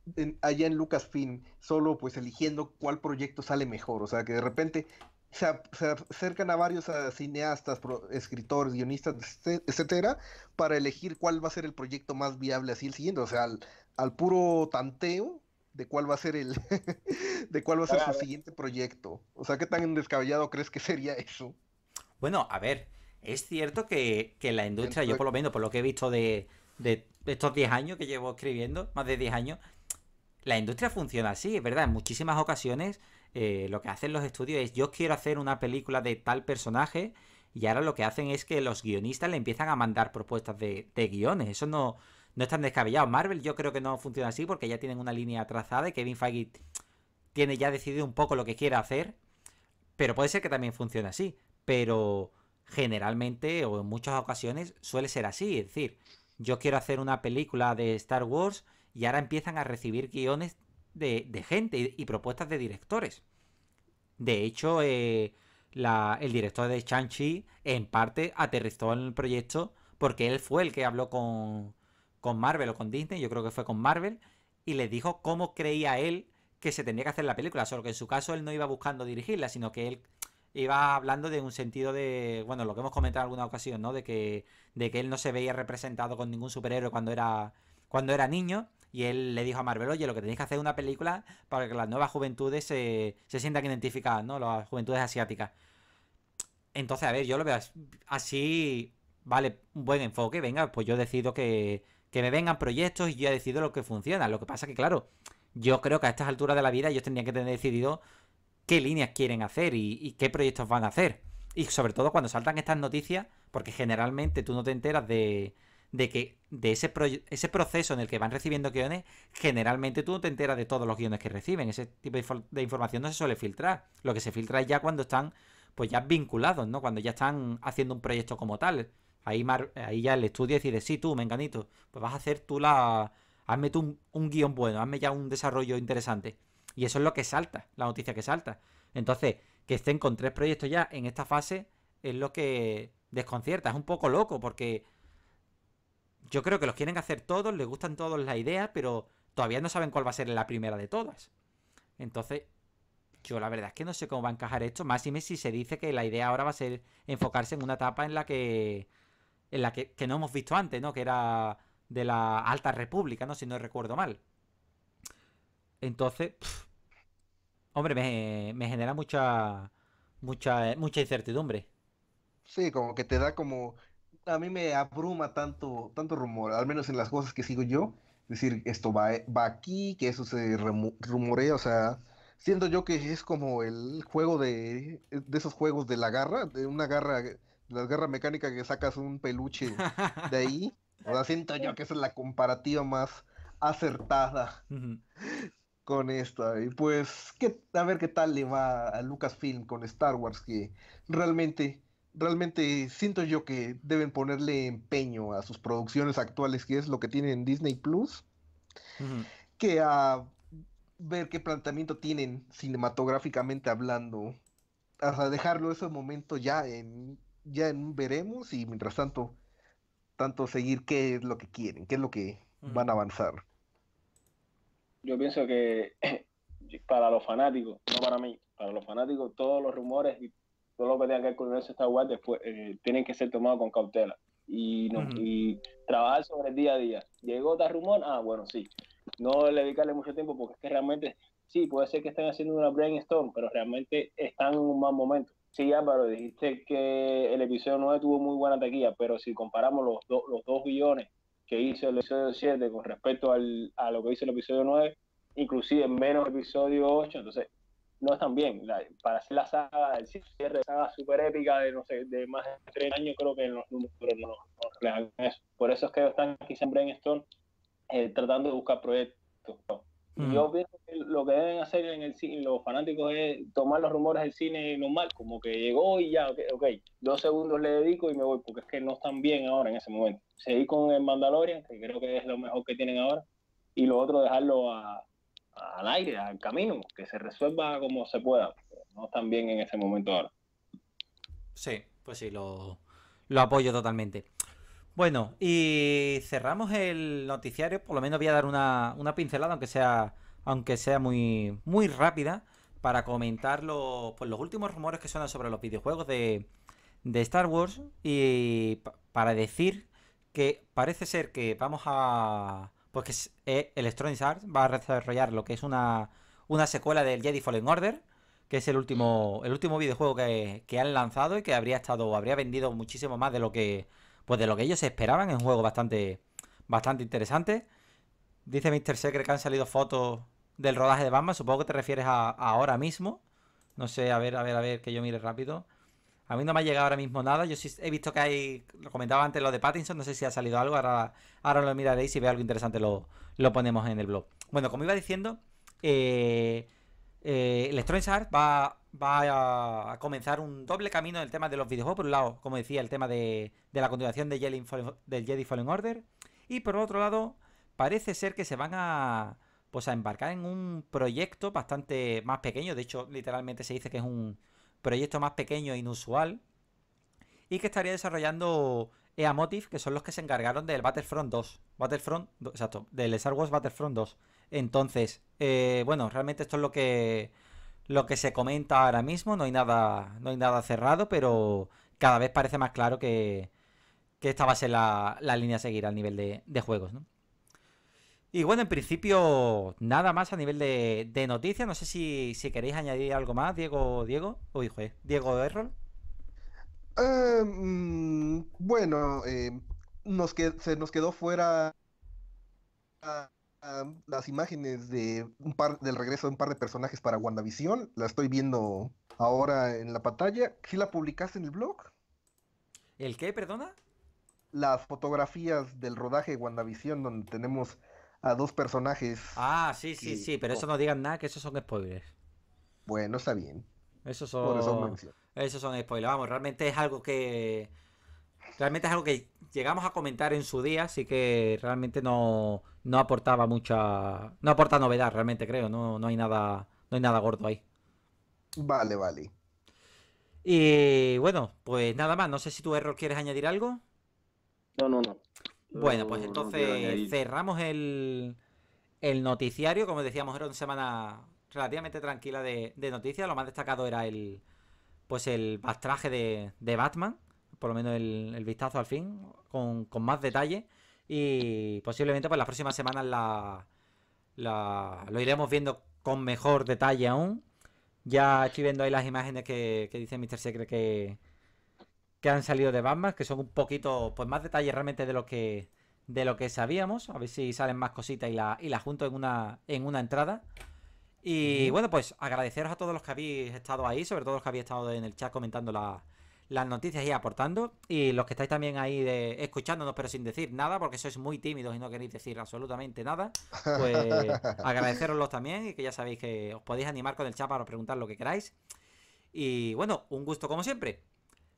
allá en Lucasfilm solo pues eligiendo cuál proyecto sale mejor? O sea, que de repente se, acercan a varios cineastas, escritores, guionistas, etcétera, para elegir cuál va a ser el proyecto más viable así el siguiente, o sea, al, puro tanteo de cuál va a ser el de cuál va a ser su siguiente proyecto. O sea, qué tan descabellado crees que sería eso. Bueno, a ver, es cierto que, la industria, yo por lo menos, por lo que he visto de, de estos 10 años que llevo escribiendo, más de 10 años, la industria funciona así, es verdad, en muchísimas ocasiones eh, lo que hacen los estudios es yo quiero hacer una película de tal personaje y ahora lo que hacen es que los guionistas le empiezan a mandar propuestas de, guiones. Eso no, no es tan descabellado. Marvel yo creo que no funciona así porque ya tienen una línea trazada y Kevin Feige tiene ya decidido un poco lo que quiere hacer. Pero puede ser que también funcione así. Pero generalmente o en muchas ocasiones suele ser así. Es decir, yo quiero hacer una película de Star Wars y ahora empiezan a recibir guiones de, gente y, propuestas de directores. De hecho, eh, el director de chang chi en parte aterrizó en el proyecto porque él fue el que habló con, con Marvel o con Disney, yo creo que fue con Marvel, y le dijo cómo creía él que se tenía que hacer la película, solo que en su caso él no iba buscando dirigirla, sino que él iba hablando de un sentido de, bueno, lo que hemos comentado en alguna ocasión, ¿no? De que, de que él no se veía representado con ningún superhéroe cuando era, cuando era niño y él le dijo a Marvel, oye, lo que tenéis que hacer es una película para que las nuevas juventudes se, sientan identificadas, ¿no? Las juventudes asiáticas. Entonces, a ver, yo lo veo así, vale, un buen enfoque, venga, pues yo decido que, que me vengan proyectos y yo decido lo que funciona. Lo que pasa que, claro, yo creo que a estas alturas de la vida ellos tendrían que tener decidido qué líneas quieren hacer y, qué proyectos van a hacer. Y sobre todo cuando saltan estas noticias, porque generalmente tú no te enteras de, de que de ese, ese proceso en el que van recibiendo guiones, generalmente tú no te enteras de todos los guiones que reciben. Ese tipo de, información no se suele filtrar. Lo que se filtra es ya cuando están, pues ya vinculados, ¿no? Cuando ya están haciendo un proyecto como tal. Ahí, ahí ya el estudio decide, sí, tú, menganito, pues vas a hacer tú la... Hazme tú un, un guión bueno, hazme ya un desarrollo interesante. Y eso es lo que salta, la noticia que salta. Entonces, que estén con tres proyectos ya en esta fase es lo que desconcierta. Es un poco loco porque yo creo que los quieren hacer todos, les gustan todos las ideas, pero todavía no saben cuál va a ser la primera de todas. Entonces, yo la verdad es que no sé cómo va a encajar esto, más y menos si se dice que la idea ahora va a ser enfocarse en una etapa en la que en la que, no hemos visto antes, ¿no? Que era de la Alta República, ¿no? Si no recuerdo mal. Entonces, hombre, me, me, genera mucha, mucha, mucha incertidumbre. Sí, como que te da como a mí me abruma tanto, tanto rumor, al menos en las cosas que sigo yo. Es decir, esto va, eh, va aquí, que eso se rumorea, o sea, siento yo que es como el juego de, de esos juegos de la garra, de una garra, la garra mecánica que sacas un peluche de ahí. O sea, siento yo que esa es la comparativa más acertada con esta. Y pues, a ver qué tal le va a Lucasfilm con Star Wars, que realmente realmente siento yo que deben ponerle empeño a sus producciones actuales, que es lo que tienen Disney Plus, que a ver qué planteamiento tienen cinematográficamente hablando, hasta dejarlo ese momento ya en ya en veremos y mientras tanto tanto seguir qué es lo que quieren, qué es lo que van a avanzar. Yo pienso que para los fanáticos, no para mí, para los fanáticos todos los rumores y todo lo que tenga que ver con el después, eh, tienen que ser tomados con cautela y, no, y trabajar sobre el día a día. ¿Llegó tal rumor? Ah, bueno, sí. No dedicarle mucho tiempo porque es que realmente, sí, puede ser que estén haciendo una brainstorm, pero realmente están en un mal momento. Sí, Álvaro, dijiste que el episodio 9 tuvo muy buena taquilla, pero si comparamos los, los dos billones que hizo el episodio 7 con respecto al, a lo que hizo el episodio 9, inclusive menos episodio 8, entonces no están bien. para hacer la saga, el cierre de saga súper épica de, no sé, de más de tres años, creo que los no, no, eso. Por eso es que están aquí siempre en Stone eh, tratando de buscar proyectos. Mm. Yo pienso que lo que deben hacer en el cine, los fanáticos, es tomar los rumores del cine normal, como que llegó y ya, ok, dos segundos le dedico y me voy, porque es que no están bien ahora en ese momento. Seguir con el Mandalorian, que creo que es lo mejor que tienen ahora, y lo otro dejarlo a, al aire, al camino, que se resuelva como se pueda. No están bien en ese momento ahora. Sí, pues sí, lo, apoyo totalmente. Bueno, y cerramos el noticiario, por lo menos voy a dar una, pincelada, aunque sea, aunque sea muy, muy rápida, para comentar los, pues los últimos rumores que suenan sobre los videojuegos de, de Star Wars y para decir que parece ser que vamos a, porque pues eh, el Electronic Arts va a desarrollar lo que es una, secuela del Jedi Fallen Order, que es el último, el último videojuego que, han lanzado y que habría estado, habría vendido muchísimo más de lo que, pues de lo que ellos esperaban, es un juego bastante, bastante interesante. Dice Mr. Secret que han salido fotos del rodaje de Batman, supongo que te refieres a ahora mismo. No sé, a ver, a ver, a ver, que yo mire rápido. A mí no me ha llegado ahora mismo nada. Yo sí he visto que hay. Lo comentaba antes lo de Pattinson. No sé si ha salido algo. Ahora, lo miraréis. Si ve algo interesante, lo, ponemos en el blog. Bueno, como iba diciendo, eh, eh, el eh, va, va, a comenzar un doble camino en el tema de los videojuegos. Por un lado, como decía, el tema de, la continuación de del Jedi Fallen Order. Y por otro lado, parece ser que se van a pues a embarcar en un proyecto bastante más pequeño. De hecho, literalmente se dice que es un, proyecto más pequeño e inusual, y que estaría desarrollando EA que son los que se encargaron del Battlefront 2, Battlefront, exacto, del Star Wars Battlefront 2. Entonces, eh, bueno, realmente esto es lo que lo que se comenta ahora mismo, no hay nada, no hay nada cerrado, pero cada vez parece más claro que, esta va a ser la, línea a seguir al nivel de, de juegos, ¿no? Y bueno, en principio, nada más a nivel de, de noticias. No sé si, queréis añadir algo más, Diego, Diego, o hijo, Diego Errol. Eh, mm, bueno, eh, nos que, se nos quedó fuera ah, las imágenes de un par, del regreso de un par de personajes para WandaVision. La estoy viendo ahora en la pantalla. ¿Sí la publicaste en el blog? ¿El qué, perdona? Las fotografías del rodaje de WandaVision, donde tenemos a dos personajes. Ah, sí, sí, sí, pero eso no digan nada, que esos son spoilers. Bueno, está bien. Esos son, eso esos son spoilers. Vamos, realmente es algo que. Realmente es algo que llegamos a comentar en su día, así que realmente no, aportaba mucha. No aporta novedad, realmente creo. No, no, hay nada, no hay nada gordo ahí. Vale, vale. Y bueno, pues nada más. No sé si tu error quieres añadir algo. No, no, no. Bueno, pues entonces cerramos el, noticiario. Como decíamos, era una semana relativamente tranquila de, noticias. Lo más destacado era el pues el bastraje de, Batman. Por lo menos el, vistazo al fin, con, más detalle. Y posiblemente pues las próximas semanas la, la, lo iremos viendo con mejor detalle aún. Ya estoy viendo ahí las imágenes que, que dice Mr. Secret que, que han salido de Batman, que son un poquito, pues más detalles realmente de lo que de lo que sabíamos. A ver si salen más cositas y la, y la junto en una, en una entrada. Y bueno, pues agradeceros a todos los que habéis estado ahí, sobre todo los que habéis estado en el chat comentando las noticias y aportando. Y los que estáis también ahí escuchándonos, pero sin decir nada, porque sois muy tímidos y no queréis decir absolutamente nada, pues agradeceroslos también y que ya sabéis que os podéis animar con el chat para preguntar lo que queráis. Y bueno, un gusto como siempre.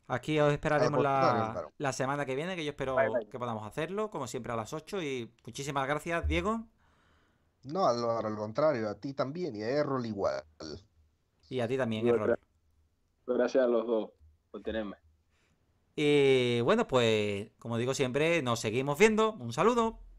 Aquí os esperaremos la, semana que viene, que yo espero que podamos hacerlo, como siempre a las 8. Y muchísimas gracias, Diego. No, al, contrario, a ti también y a Errol igual. Y a ti también, Errol. Gracias. gracias a los dos por tenerme. Y bueno, pues como digo siempre, nos seguimos viendo. Un saludo.